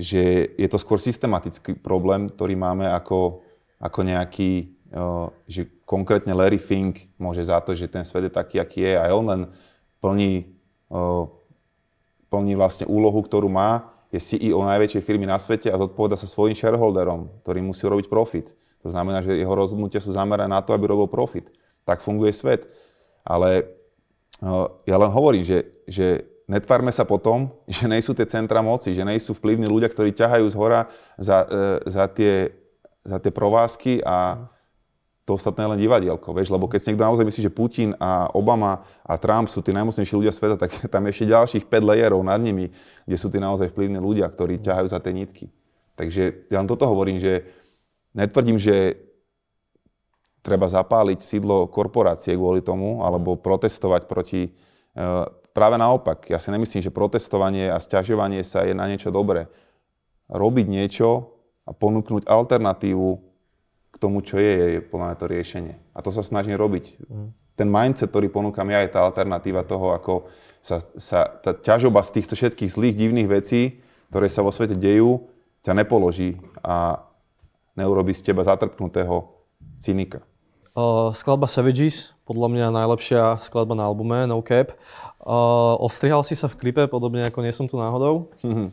že je to skôr systematický problém, ktorý máme ako, ako nejaký, že konkrétne Larry Fink môže za to, že ten svet je taký, aký je a on len plní, plní vlastne úlohu, ktorú má, je CEO najväčšej firmy na svete a zodpoveda sa svojim shareholderom, ktorý musí robiť profit. To znamená, že jeho rozhodnutia sú zamerané na to, aby robil profit. Tak funguje svet. Ale eh, ja len hovorím, že, že netvárme sa potom, *laughs* že nejsú tie centra moci, že nejsú vplyvní ľudia, ktorí ťahajú z hora za, eh, za, tie, za tie provázky a to ostatné len divadielko, vieš, lebo keď si niekto naozaj myslí, že Putin a Obama a Trump sú tí najmocnejší ľudia sveta, *laughs* tak tam je ešte ďalších 5 lejerov nad nimi, kde sú tí naozaj vplyvní ľudia, ktorí ťahajú za tie nitky. Takže ja len toto hovorím, že Netvrdím, že treba zapáliť sídlo korporácie kvôli tomu, alebo mm. protestovať proti... E, práve naopak, ja si nemyslím, že protestovanie a stiažovanie sa je na niečo dobré. Robiť niečo a ponúknuť alternatívu k tomu, čo je, je podľa mňa to riešenie. A to sa snažím robiť. Mm. Ten mindset, ktorý ponúkam ja, je tá alternatíva toho, ako sa, sa tá ťažoba z týchto všetkých zlých, divných vecí, ktoré sa vo svete dejú, ťa nepoloží a neurobi z teba zatrpnutého cynika. Uh, skladba Savages, podľa mňa najlepšia skladba na albume, No Cap. Uh, ostrihal si sa v klipe, podobne ako Nie som tu náhodou. Mm-hmm.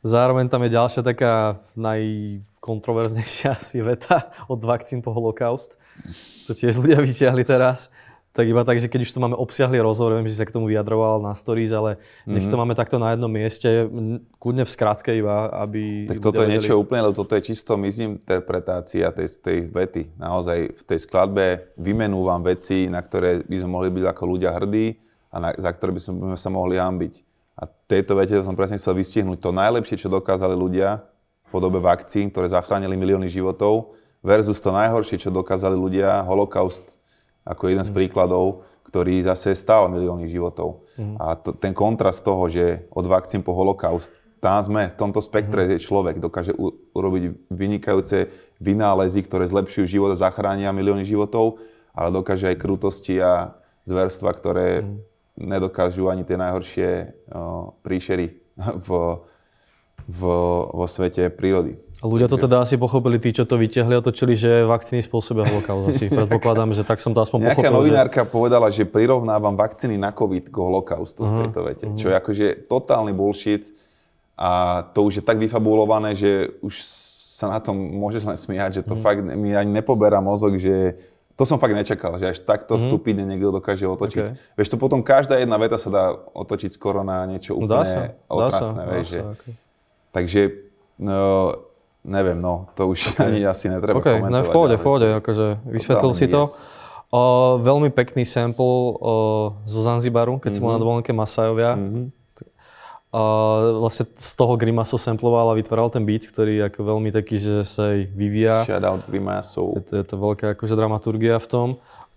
Zároveň tam je ďalšia taká najkontroverznejšia asi veta *laughs* od vakcín po holokaust. To tiež ľudia vyťahli teraz tak iba tak, že keď už to máme obsiahli rozhovor, viem, že si sa k tomu vyjadroval na stories, ale mm-hmm. nech to mhm. máme takto na jednom mieste, kľudne v skratke iba, aby... Tak toto vedeli... je niečo úplne, lebo toto je čisto misinterpretácia tej, tej vety. Naozaj v tej skladbe vymenúvam veci, na ktoré by sme mohli byť ako ľudia hrdí a na, za ktoré by sme sa mohli hambiť. A tejto vete som presne chcel vystihnúť. To najlepšie, čo dokázali ľudia v podobe vakcín, ktoré zachránili milióny životov, versus to najhoršie, čo dokázali ľudia, holokaust ako jeden z mhm. príkladov, ktorý zase stál milióny životov. Mm. A to, ten kontrast toho, že od vakcín po holokaust, tam sme, v tomto spektre mm. človek dokáže u, urobiť vynikajúce vynálezy, ktoré zlepšujú život a zachránia milióny životov, ale dokáže aj krutosti a zverstva, ktoré mm. nedokážu ani tie najhoršie o, príšery *laughs* v, v, vo svete prírody. A ľudia to teda asi pochopili, tí, čo to vyťahli a točili, že vakcíny spôsobia holokaust. Asi *laughs* predpokladám, že tak som to aspoň Nejaká pochopil. Nejaká novinárka že... povedala, že prirovnávam vakcíny na COVID k holokaustu uh-huh. v mhm, tejto vete. Mhm. Čo je akože totálny bullshit a to už je tak vyfabulované, že už sa na tom môžeš len smiať, že to uh-huh. fakt mi ani nepoberá mozog, že to som fakt nečakal, že až takto uh-huh. stupidne niekto dokáže otočiť. Okay. Vieš, to potom každá jedna veta sa dá otočiť skoro na niečo no úplne no dá sa, otrasné. Dá sa, vieš, dá sa, okay. Takže no, neviem, no, to už okay. ani asi netreba okay, no, komentovať. Ne, v pohode, v pohode, akože vysvetlil si to. Yes. O, veľmi pekný sample o, zo Zanzibaru, keď mm-hmm. som bol na dovolenke Masajovia. Mm-hmm. O, vlastne z toho Grimaso samploval a vytváral ten beat, ktorý je ako veľmi taký, že sa aj vyvíja. Shoutout Grimaso. Je to, je to veľká akože dramaturgia v tom.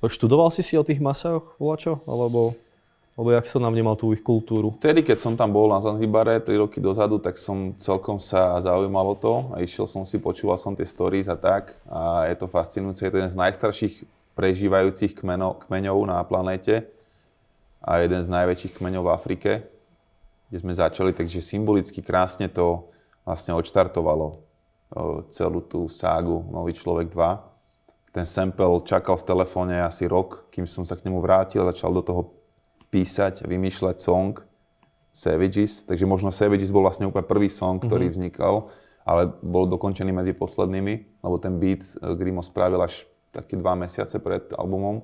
Študoval si si o tých masajoch, Vlačo, Alebo lebo jak som nemal tú ich kultúru? Vtedy, keď som tam bol na Zanzibare 3 roky dozadu, tak som celkom sa zaujímal o to a išiel som si, počúval som tie stories a tak. A je to fascinujúce, je to jeden z najstarších prežívajúcich kmeno, kmeňov na planéte a jeden z najväčších kmeňov v Afrike, kde sme začali, takže symbolicky krásne to vlastne odštartovalo celú tú ságu Nový človek 2. Ten sample čakal v telefóne asi rok, kým som sa k nemu vrátil a začal do toho písať, vymýšľať song Savages, takže možno Savages bol vlastne úplne prvý song, ktorý mm-hmm. vznikal, ale bol dokončený medzi poslednými, lebo ten beat eh, Grimo spravil až také dva mesiace pred albumom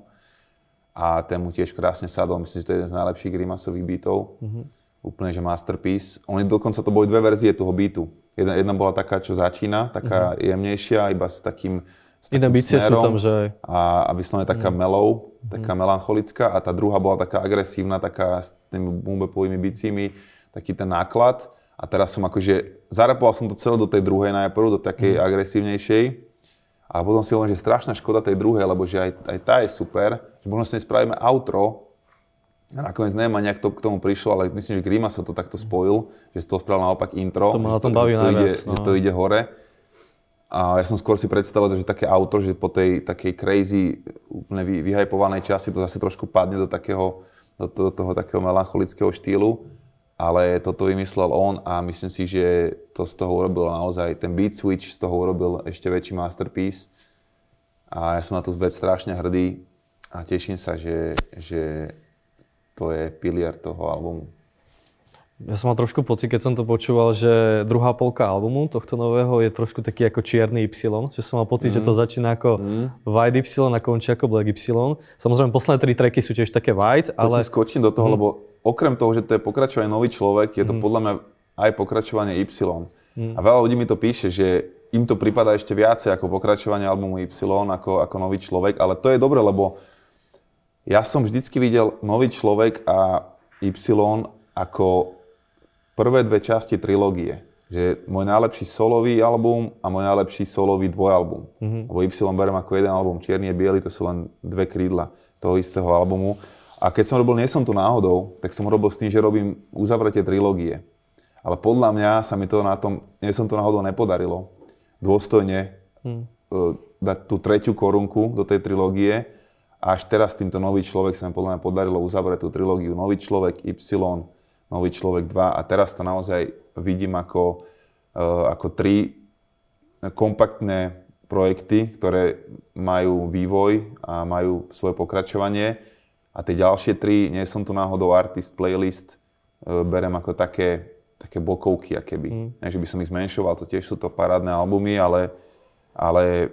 a ten mu tiež krásne sadol, myslím, že to je jeden z najlepších Grimasových beatov. Mm-hmm úplne že masterpiece. Oni dokonca to boli dve verzie toho beatu. Jedna, jedna bola taká, čo začína, taká mm-hmm. jemnejšia, iba s takým Iné bicie sú tam, že... A, a vyslovene taká mm. melou, mhm. taká mm. melancholická a tá druhá bola taká agresívna, taká s tými bumbepovými bicími, taký ten náklad. A teraz som akože, zarepoval som to celé do tej druhej najprv, do takej mm. agresívnejšej. A potom si hovorím, že strašná škoda tej druhej, lebo že aj, aj tá je super. Že možno si spravíme outro, a nakoniec neviem ani, to k tomu prišlo, ale myslím, že Grima sa to takto mhm. spojil, že z toho spravil naopak intro. To ma na tom to, baví to najviac. Ide, no. Že to ide hore. A ja som skôr si predstavoval, že také auto, že po tej takej crazy, úplne vy, vyhajpovanej časti to zase trošku padne do takého, do, do toho takého melancholického štýlu. Ale toto vymyslel on a myslím si, že to z toho urobil naozaj, ten beat switch z toho urobil ešte väčší masterpiece. A ja som na tú vec strašne hrdý a teším sa, že, že to je pilier toho albumu. Ja som mal trošku pocit, keď som to počúval, že druhá polka albumu tohto nového je trošku taký ako čierny Y, že som mal pocit, mm. že to mhm. začína ako mm. White Y a končí ako Black Y. Samozrejme, posledné tri treky sú tiež také White, ale... To skočím do toho, mm. lebo okrem toho, že to je pokračovanie Nový človek, je to mm. podľa mňa aj pokračovanie Y. Mm. A veľa ľudí mi to píše, že im to prípada ešte viacej ako pokračovanie albumu Y, ako, ako Nový človek, ale to je dobre, lebo ja som vždycky videl Nový človek a Y ako prvé dve časti trilógie. Že môj najlepší solový album a môj najlepší solový dvojalbum. Mm-hmm. Lebo Y berem ako jeden album, Čierny a biely, to sú len dve krídla toho istého albumu. A keď som robil Nie som tu náhodou, tak som robil s tým, že robím uzavretie trilógie. Ale podľa mňa sa mi to na tom Nie som tu náhodou nepodarilo dôstojne mm. dať tú tretiu korunku do tej trilógie. A až teraz týmto Nový človek sa mi podľa mňa podarilo uzavrieť tú trilógiu Nový človek, Y, Nový človek 2 a teraz to naozaj vidím ako, eh, ako tri kompaktné projekty, ktoré majú vývoj a majú svoje pokračovanie. A tie ďalšie tri, nie som tu náhodou artist, playlist, eh, berem ako také, také bokovky, by. Mm. že by som ich zmenšoval, to tiež sú to parádne albumy, ale, ale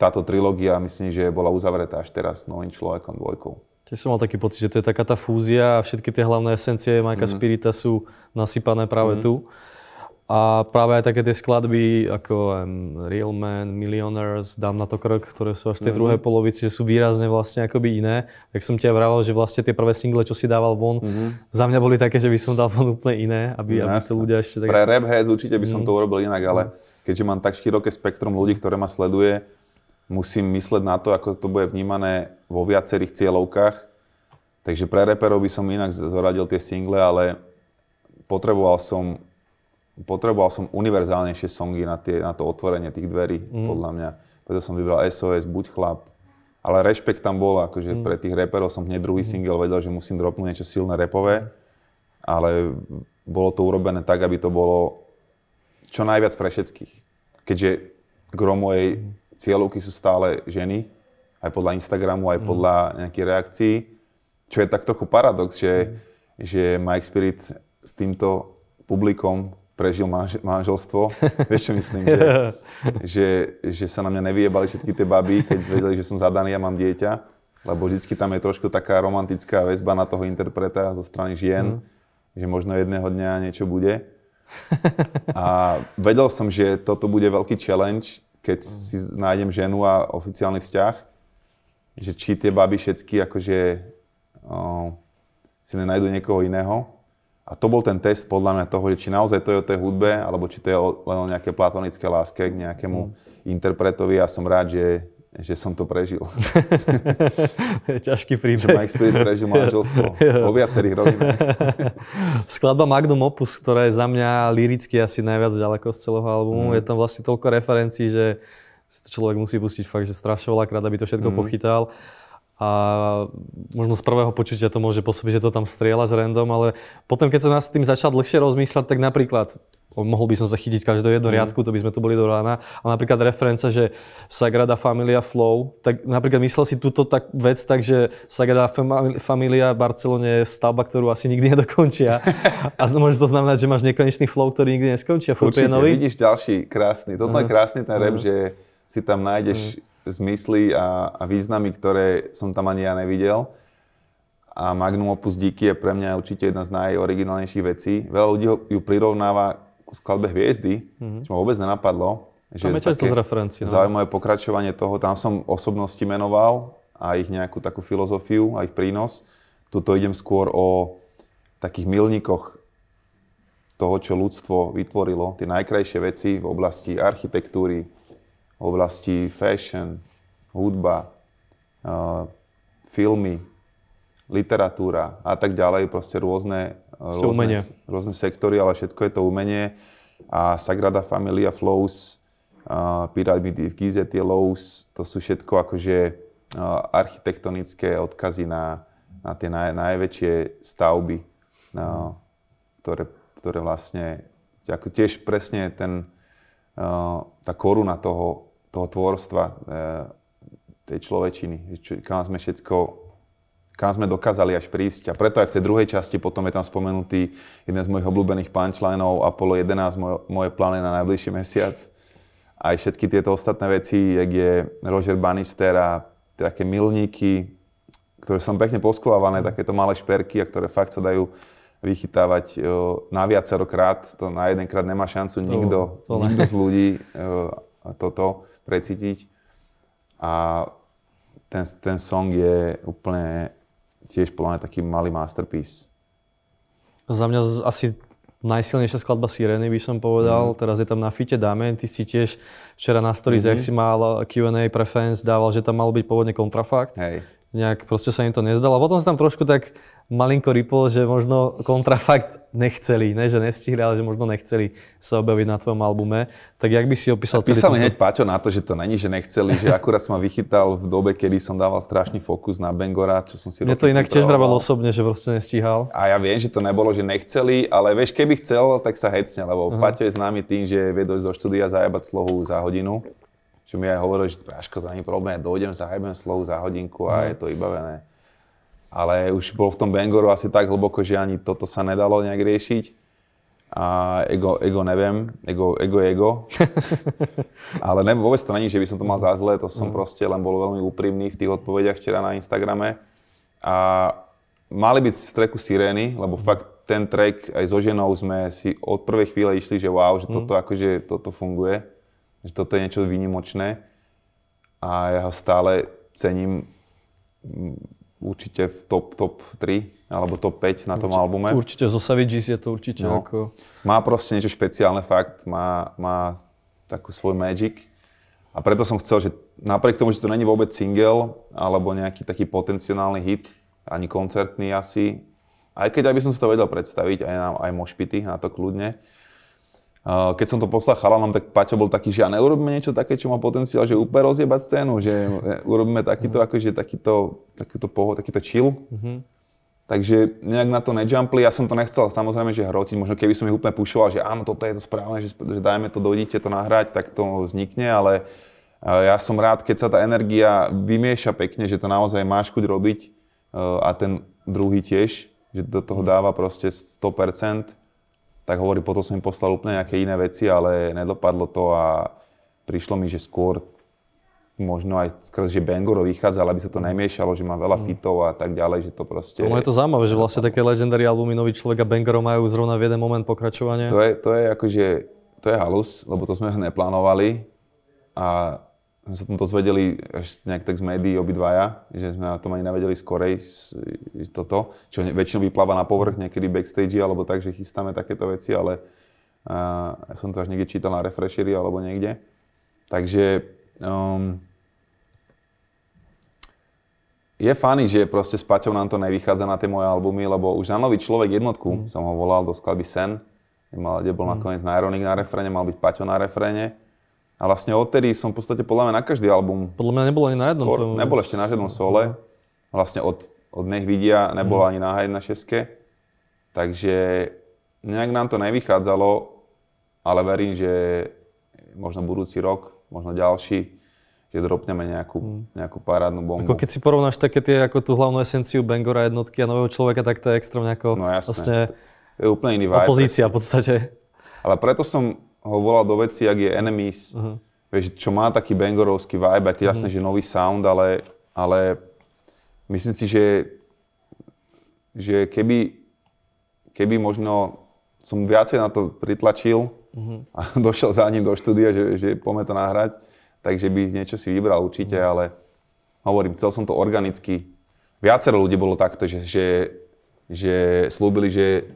táto trilógia myslím, že bola uzavretá až teraz novým človekom dvojkou. Tiež som mal taký pocit, že to je taká tá fúzia a všetky tie hlavné esencie Majka mm. Spirita sú nasypané práve mm. tu. A práve aj také tie skladby ako um, Real Man, Millionaires, Dám na to krk, ktoré sú až v tej mm-hmm. druhej polovici, že sú výrazne vlastne akoby iné. Tak som ti aj vraval, že vlastne tie prvé single, čo si dával von, mm-hmm. za mňa boli také, že by som dal von úplne iné, aby, no, aby to ľudia ešte tak... Pre rap heads určite by som mm. to urobil inak, ale no. keďže mám tak široké spektrum ľudí, ktoré ma sleduje, musím mysleť na to, ako to bude vnímané vo viacerých cieľovkách. Takže pre reperov by som inak zoradil tie single, ale potreboval som, potreboval som univerzálnejšie songy na, tie, na to otvorenie tých dverí, mm. podľa mňa. Preto som vybral SOS, Buď chlap. Ale rešpekt tam bol, akože mm. pre tých reperov som hneď druhý mm. single vedel, že musím dropnúť niečo silné repové. Ale bolo to urobené tak, aby to bolo čo najviac pre všetkých. Keďže gro mojej mm cieľovky sú stále ženy, aj podľa Instagramu, aj mm. podľa nejakých reakcií. Čo je tak trochu paradox, že, mm. že Mike Spirit s týmto publikom prežil manželstvo. *laughs* Vieš, čo myslím? Že, že, že sa na mňa nevyjebali všetky tie baby, keď vedeli, že som zadaný a mám dieťa. Lebo vždycky tam je trošku taká romantická väzba na toho interpreta zo strany žien, mm. že možno jedného dňa niečo bude. A vedel som, že toto bude veľký challenge, keď mm. si nájdem ženu a oficiálny vzťah, že či tie baby všetky akože o, si nenajdu niekoho iného. A to bol ten test podľa mňa toho, že či naozaj to je o tej hudbe, alebo či to je o, len o nejaké platonické láske k nejakému mm. interpretovi. A som rád, že že som to prežil. *laughs* Ťažký príbeh. Že ma prežil manželstvo. o viacerých rovinách. *laughs* Skladba Magnum Opus, ktorá je za mňa liricky asi najviac ďaleko z celého albumu. Mm. Je tam vlastne toľko referencií, že človek musí pustiť fakt, že strašovala krát, aby to všetko mm. pochytal a možno z prvého počutia to môže pôsobiť, že to tam strieľaš random, ale potom, keď som nás tým začal dlhšie rozmýšľať, tak napríklad mohol by som sa chytiť každého jedno mm. riadku, to by sme tu boli do rána, ale napríklad referenca, že Sagrada Familia Flow, tak napríklad myslel si túto tak vec tak, že Sagrada Familia v Barcelone je stavba, ktorú asi nikdy *laughs* nedokončia. A môže to znamenať, že máš nekonečný flow, ktorý nikdy neskončí a Určite, je nový. vidíš ďalší krásny, toto uh-huh. je mhm. krásny ten uh-huh. že si tam nájdeš uh-huh zmysly a, a významy, ktoré som tam ani ja nevidel. A Magnum Opus Díky je pre mňa určite jedna z najoriginálnejších vecí. Veľa ľudí ju prirovnáva k skladbe Hviezdy, mm-hmm. čo ma vôbec nenapadlo. Že tam je tiež z referencie. No? Zaujímavé pokračovanie toho, tam som osobnosti menoval a ich nejakú takú filozofiu a ich prínos. Tuto idem skôr o takých milníkoch toho, čo ľudstvo vytvorilo, tie najkrajšie veci v oblasti architektúry, oblasti fashion, hudba, uh, filmy, literatúra a tak ďalej, proste rôzne, uh, rôzne, rôzne sektory, ale všetko je to umenie. A Sagrada Familia Flows, uh, Pyramidy v Gize, tie Lows, to sú všetko akože architektonické odkazy na, na tie naj, najväčšie stavby, na, ktoré, ktoré vlastne, ako tiež presne ten, tá koruna toho, toho tvorstva, eh, tej človečiny, kam sme všetko kam sme dokázali až prísť. A preto aj v tej druhej časti potom je tam spomenutý jeden z mojich obľúbených punchlineov Apollo 11, moje, moje plány na najbližší mesiac. Aj všetky tieto ostatné veci, jak je Roger Bannister a také milníky, ktoré som pekne poskovávané, mhm. takéto malé šperky, a ktoré fakt sa dajú vychytávať eh, na viacerokrát. To na jedenkrát nemá šancu nikto, to, to nikto z ľudí eh, toto precítiť. A ten, ten song je úplne tiež podľa mňa taký malý masterpiece. Za mňa asi najsilnejšia skladba Sireny by som povedal, mm. teraz je tam na fite Damen, ty si tiež včera na stories, mm-hmm. jak si mal Q&A fans, dával, že tam mal byť pôvodne kontrafakt. Hej nejak proste sa im to nezdalo. A potom sa tam trošku tak malinko ripol, že možno kontrafakt nechceli, ne, že nestihli, ale že možno nechceli sa objaviť na tvojom albume. Tak jak by si opísal Písal mi hneď Paťo na to, že to není, že nechceli, že akurát som ma vychytal v dobe, kedy som dával strašný fokus na Bengora, čo som si... Mne to inak tiež vravel osobne, že proste nestíhal. A ja viem, že to nebolo, že nechceli, ale vieš, keby chcel, tak sa hecne, lebo uh-huh. Paťo je známy tým, že vie dojsť zo štúdia zajabať slohu za hodinu. Čo mi aj hovorili, že Braško, to nie problém, ja dojdem, zahajbem slovu za hodinku a mm. je to vybavené. Ale už bol v tom Bangoru asi tak hlboko, že ani toto sa nedalo nejak riešiť. A ego, ego neviem, ego, ego, ego. *laughs* Ale ne, vôbec to není, že by som to mal za zlé, to som mm. proste len bol veľmi úprimný v tých odpovediach včera na Instagrame. A mali byť z treku Sirény, lebo mhm. fakt ten track aj so ženou sme si od prvej chvíle išli, že wow, že mhm. toto mm. akože toto funguje že toto je niečo výnimočné a ja ho stále cením mm, určite v top, top 3 alebo top 5 na tom určite, albume. Určite zo Savages je to určite no. ako... Má proste niečo špeciálne, fakt. Má, má takú svoj magic. A preto som chcel, že napriek tomu, že to není vôbec single alebo nejaký taký potenciálny hit, ani koncertný asi, aj keď aj by som si to vedel predstaviť, aj, aj mošpity na to kľudne, keď som to poslal chalanom, tak Paťo bol taký, že a neurobíme niečo také, čo má potenciál, že úplne rozjebať scénu, že e, urobíme takýto, mhm. akože takýto, takýto poho, takýto chill. Mm-hmm. Takže nejak na to nejumpli, ja som to nechcel samozrejme, že hrotiť, možno keby som ich úplne pušoval, že áno, toto je to správne, že, že dajme to, dojdite to nahrať, tak to vznikne, ale e, ja som rád, keď sa tá energia vymieša pekne, že to naozaj máš chuť robiť e, a ten druhý tiež, že do toho mhm. dáva proste 100% tak hovorí, potom som im poslal úplne nejaké iné veci, ale nedopadlo to a prišlo mi, že skôr možno aj skrz, že Bangoro vychádzal, aby sa to nemiešalo, že má veľa mm. fitov a tak ďalej, že to proste... No je to zaujímavé, že vlastne také legendary albumy Nový človek a Bangoro majú zrovna v jeden moment pokračovanie. To je, to je akože, to je halus, lebo to sme ho neplánovali a sme sa tom dozvedeli až nejak tak z médií obidvaja, že sme na tom ani nevedeli skorej toto, čo väčšinou vypláva na povrch, niekedy backstage alebo tak, že chystáme takéto veci, ale a, ja som to až niekde čítal na refreshery alebo niekde. Takže um, je fany, že proste s Paťou nám to nevychádza na tie moje albumy, lebo už na nový človek jednotku mm. som ho volal do skladby Sen, kde bol mm. nakoniec Naironik na refréne, mal byť Paťo na refréne a vlastne odtedy som v podstate podľa mňa na každý album... Podľa mňa nebolo ani na jednom. Tvojom... Nebolo ešte na žiadnom sole. Vlastne od, od Nech vidia nebolo mm. ani na Hyde na šeske. Takže nejak nám to nevychádzalo, ale verím, že možno budúci rok, možno ďalší, že dropneme nejakú, mhm. nejakú parádnu bombu. Ako keď si porovnáš také tie, ako tú hlavnú esenciu Bangora jednotky a nového človeka, tak to je extrémne ako... No jasne. Vlastne je úplne iný vibe. Opozícia v podstate. Ale preto som ho volal do veci, ak je Enemies, uh-huh. vieš, čo má taký bangorovský vibe, aj keď uh-huh. jasne, že nový sound, ale, ale myslím si, že, že keby, keby možno som viacej na to pritlačil uh-huh. a *laughs* došiel za ním do štúdia, že, že poďme to nahrať, takže by niečo si vybral určite, uh-huh. ale hovorím, chcel som to organicky. Viacero ľudí bolo takto, že, že, že slúbili, že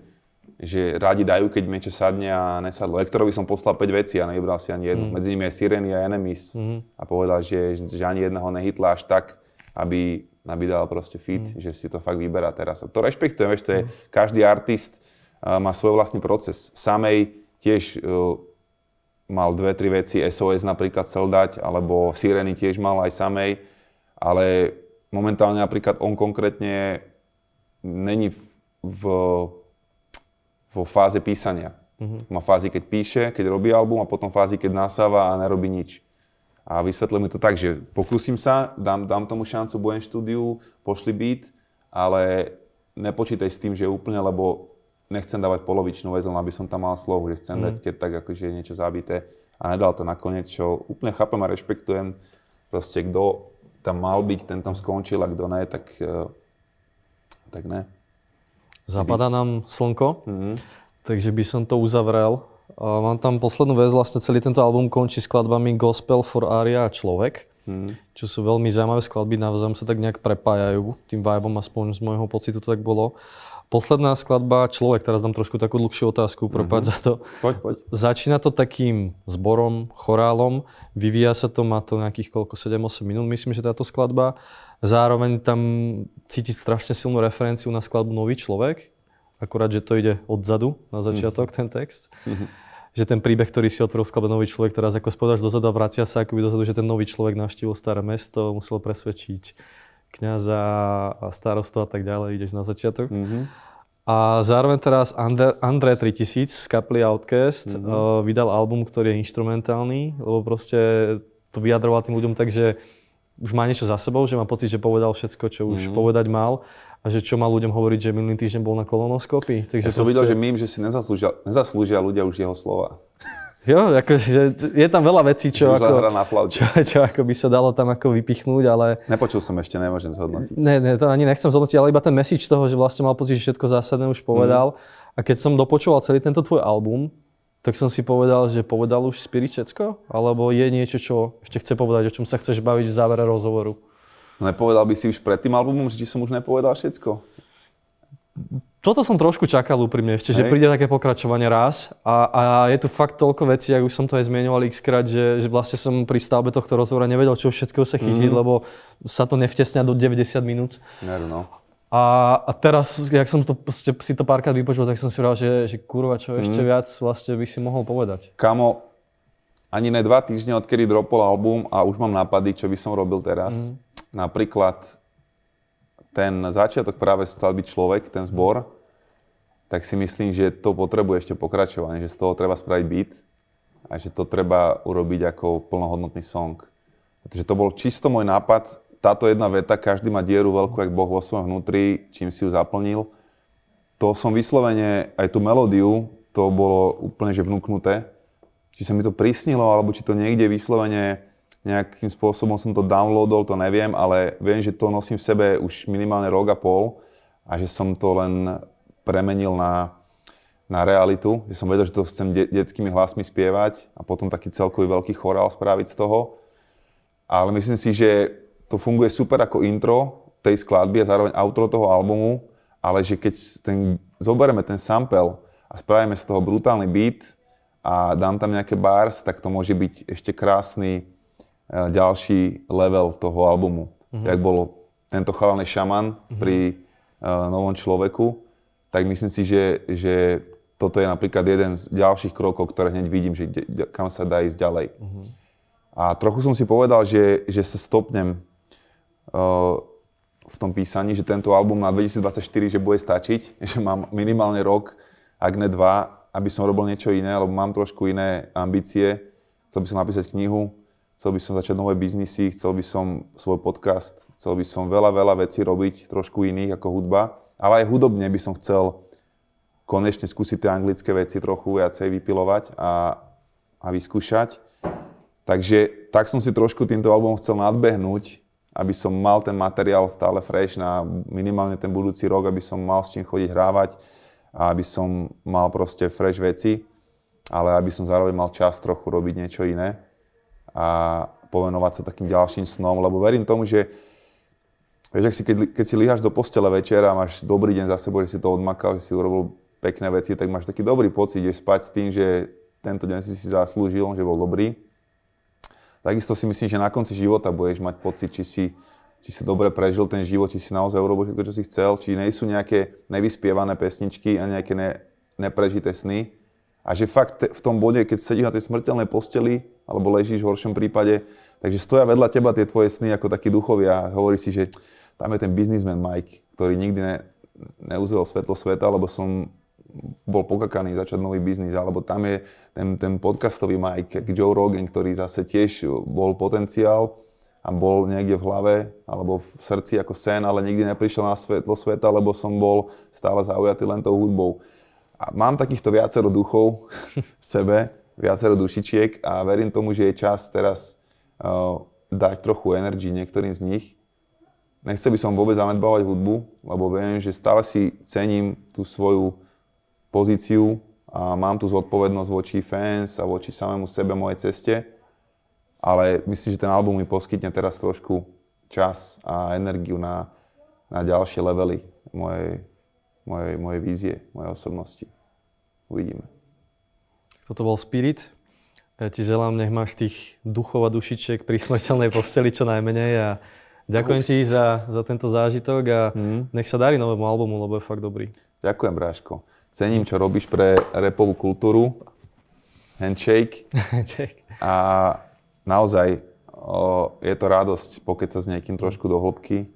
že radi dajú, keď niečo sadne a nesadlo. Lektorovi som poslal 5 vecí a nevybral si ani jednu. Mm. Medzi nimi je Sireny a Enemies. Mm. A povedal, že, že ani jedného nehytla až tak, aby, aby dal proste fit, mm. že si to fakt vyberá teraz. A to rešpektujem, vieš, to je, mm. každý artist uh, má svoj vlastný proces. Samej tiež uh, mal dve, tri veci, SOS napríklad chcel dať, alebo Sireny tiež mal aj samej, ale momentálne napríklad on konkrétne není v, v vo fáze písania. Mm-hmm. Má fázi, keď píše, keď robí album a potom fázi, keď nasáva a nerobí nič. A vysvetlil mi to tak, že pokúsim sa, dám, dám tomu šancu, budem štúdiu, pošli byt, ale nepočítaj s tým, že úplne, lebo nechcem dávať polovičnú vec, aby som tam mal slovo, že chcem mm. dať, keď tak akože niečo zabité a nedal to nakoniec, čo úplne chápem a rešpektujem. Proste kto tam mal byť, ten tam skončil a kto ne, tak, eh, tak ne. Zapadá nám slnko, mm-hmm. takže by som to uzavrel. A mám tam poslednú vec, vlastne celý tento album končí skladbami Gospel for Aria a Človek, mm-hmm. čo sú veľmi zaujímavé skladby, navzájom sa tak nejak prepájajú, tým vibom aspoň z môjho pocitu to tak bolo. Posledná skladba Človek, teraz dám trošku takú dlhšiu otázku, mhm. prepáď mm-hmm. za to. Poď, poď. Začína to takým zborom, chorálom, vyvíja sa to, má to nejakých koľko, 7-8 minút myslím, že táto skladba. Zároveň tam cítiť strašne silnú referenciu na skladbu Nový človek, akurát, že to ide odzadu na začiatok, mm. ten text. Mm-hmm. Že ten príbeh, ktorý si otvoril skladbe Nový človek, teraz ako spodáš dozadu a vracia sa akoby dozadu, že ten nový človek navštívil staré mesto, musel presvedčiť kniaza a starostu a tak ďalej, ideš na začiatok. Mm-hmm. A zároveň teraz André, André 3000 z kapely Outcast mm-hmm. uh, vydal album, ktorý je instrumentálny, lebo proste to vyjadroval tým ľuďom tak, že už má niečo za sebou, že má pocit, že povedal všetko, čo už mm-hmm. povedať mal a že čo má ľuďom hovoriť, že minulý týždeň bol na kolonoskopii. Takže ja som videl, že mým, že si nezaslúžia, nezaslúžia ľudia už jeho slova. Jo, akože je tam veľa vecí, čo, ako, na čo, čo ako by sa dalo tam ako vypichnúť, ale... Nepočul som ešte, nemôžem zhodnotiť. Ne, ne, to ani nechcem zhodnotiť, ale iba ten message toho, že vlastne mal pocit, že všetko zásadné už povedal. Mm. A keď som dopočúval celý tento tvoj album, tak som si povedal, že povedal už Spiričecko? všetko? Alebo je niečo, čo ešte chce povedať, o čom sa chceš baviť v závere rozhovoru? No, nepovedal by si už pred tým albumom, či som už nepovedal všetko? toto som trošku čakal úprimne ešte, Hej. že príde také pokračovanie raz a, a je tu fakt toľko vecí, ak už som to aj zmienoval x krát, že, že vlastne som pri stavbe tohto rozhovora nevedel, čo všetko sa chytí, mm. lebo sa to nevtesňa do 90 minút. Neru, no. A, a teraz, jak som to, ste, si to párkrát vypočul, tak som si vral, že, že kurva, čo ešte mm. viac vlastne by si mohol povedať. Kamo, ani ne dva týždne, odkedy dropol album a už mám nápady, čo by som robil teraz. Mm. Napríklad ten začiatok práve byť Človek, ten zbor, tak si myslím, že to potrebuje ešte pokračovanie, že z toho treba spraviť beat a že to treba urobiť ako plnohodnotný song. Pretože to bol čisto môj nápad, táto jedna veta, každý má dieru veľkú, ak Boh vo svojom vnútri, čím si ju zaplnil. To som vyslovene, aj tú melódiu, to bolo úplne že vnúknuté. Či sa mi to prisnilo, alebo či to niekde vyslovene nejakým spôsobom som to downloadol, to neviem, ale viem, že to nosím v sebe už minimálne rok a pol a že som to len premenil na, na realitu, že som vedel, že to chcem de- detskými hlasmi spievať a potom taký celkový veľký chorál spraviť z toho. Ale myslím si, že to funguje super ako intro tej skladby a zároveň outro toho albumu, ale že keď ten, zoberieme ten sample a spravíme z toho brutálny beat a dám tam nejaké bars, tak to môže byť ešte krásny e, ďalší level toho albumu. Mm-hmm. Jak bolo tento chalaný šaman mm-hmm. pri uh, novom človeku, tak myslím si, že, že toto je napríklad jeden z ďalších krokov, ktoré hneď vidím, že kam sa dá ísť ďalej. Mm-hmm. A trochu som si povedal, že, že sa stopnem v tom písaní, že tento album na 2024, že bude stačiť, *laughs* že mám minimálne rok, ak ne dva, aby som robil niečo iné, lebo mám trošku iné ambície. Chcel by som napísať knihu, chcel by som začať nové biznisy, chcel by som svoj podcast, chcel by som veľa, veľa vecí robiť, trošku iných ako hudba. Ale aj hudobne by som chcel konečne skúsiť tie anglické veci trochu viacej vypilovať a, a vyskúšať. Takže tak som si trošku týmto albumom chcel nadbehnúť aby som mal ten materiál stále fresh na minimálne ten budúci rok, aby som mal s čím chodiť hrávať a aby som mal proste fresh veci, ale aby som zároveň mal čas trochu robiť niečo iné a povenovať sa takým ďalším snom, lebo verím tomu, že vieš, ak si, keď, keď si líhaš do postele večera a máš dobrý deň za sebou, že si to odmakal, že si urobil pekné veci, tak máš taký dobrý pocit, že spať s tým, že tento deň si si zaslúžil, že bol dobrý Takisto si myslím, že na konci života budeš mať pocit, či si, či si dobre prežil ten život, či si naozaj urobil všetko, čo si chcel, či nie sú nejaké nevyspievané pesničky a nejaké ne, neprežité sny. A že fakt v tom bode, keď sedíš na tej smrteľnej posteli, alebo ležíš v horšom prípade, takže stoja vedľa teba tie tvoje sny ako takí duchovia a hovoríš si, že tam je ten biznismen Mike, ktorý nikdy ne, neuzrel svetlo sveta, lebo som bol pokakaný začať nový biznis, alebo tam je ten, ten podcastový Mike, Joe Rogan, ktorý zase tiež bol potenciál a bol niekde v hlave alebo v srdci ako sen, ale nikdy neprišiel na svetlo sveta, lebo som bol stále zaujatý len tou hudbou. A mám takýchto viacero duchov v sebe, viacero dušičiek a verím tomu, že je čas teraz uh, dať trochu energii niektorým z nich. Nechcel by som vôbec zanedbávať hudbu, lebo viem, že stále si cením tú svoju pozíciu a mám tu zodpovednosť voči fans a voči samému sebe, mojej ceste, ale myslím, že ten album mi poskytne teraz trošku čas a energiu na, na ďalšie levely mojej, mojej, mojej vízie, mojej osobnosti. Uvidíme. Toto bol Spirit. Ja ti želám, nech máš tých duchov a dušičiek pri smrteľnej posteli čo najmenej a ďakujem Ups. ti za, za tento zážitok a mm. nech sa darí novému albumu, lebo je fakt dobrý. Ďakujem, Bráško cením, čo robíš pre repovú kultúru. Handshake. *laughs* Handshake. A naozaj o, je to radosť pokiaľ sa s niekým trošku do hĺbky.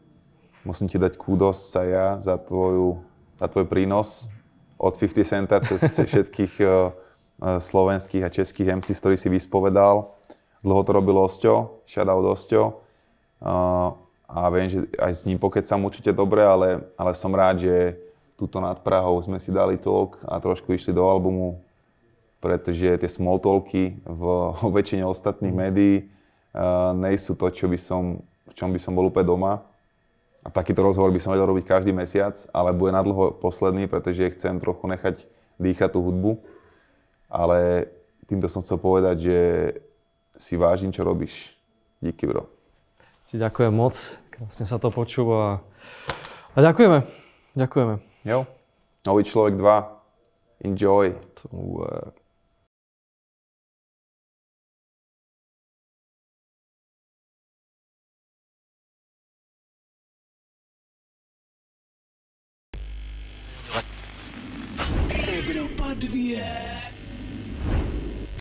Musím ti dať kúdos sa ja za, tvoju, za tvoj prínos od 50 Centa cez *laughs* všetkých o, slovenských a českých MC, ktorý si vyspovedal. Dlho to robil Osťo, shoutout Osťo. a viem, že aj s ním pokiaľ sa určite dobre, ale, ale som rád, že tuto nad Prahou sme si dali talk a trošku išli do albumu, pretože tie small talky v *laughs* väčšine ostatných médií uh, nejsú to, čo by som, v čom by som bol úplne doma. A takýto rozhovor by som vedel robiť každý mesiac, ale bude nadlho posledný, pretože chcem trochu nechať dýchať tú hudbu. Ale týmto som chcel povedať, že si vážim, čo robíš. Díky, bro. Ti ďakujem moc, krásne sa to počúva. A ďakujeme, ďakujeme. Jo. Nový človek 2. Enjoy. To, uh... Eh, Európa 2.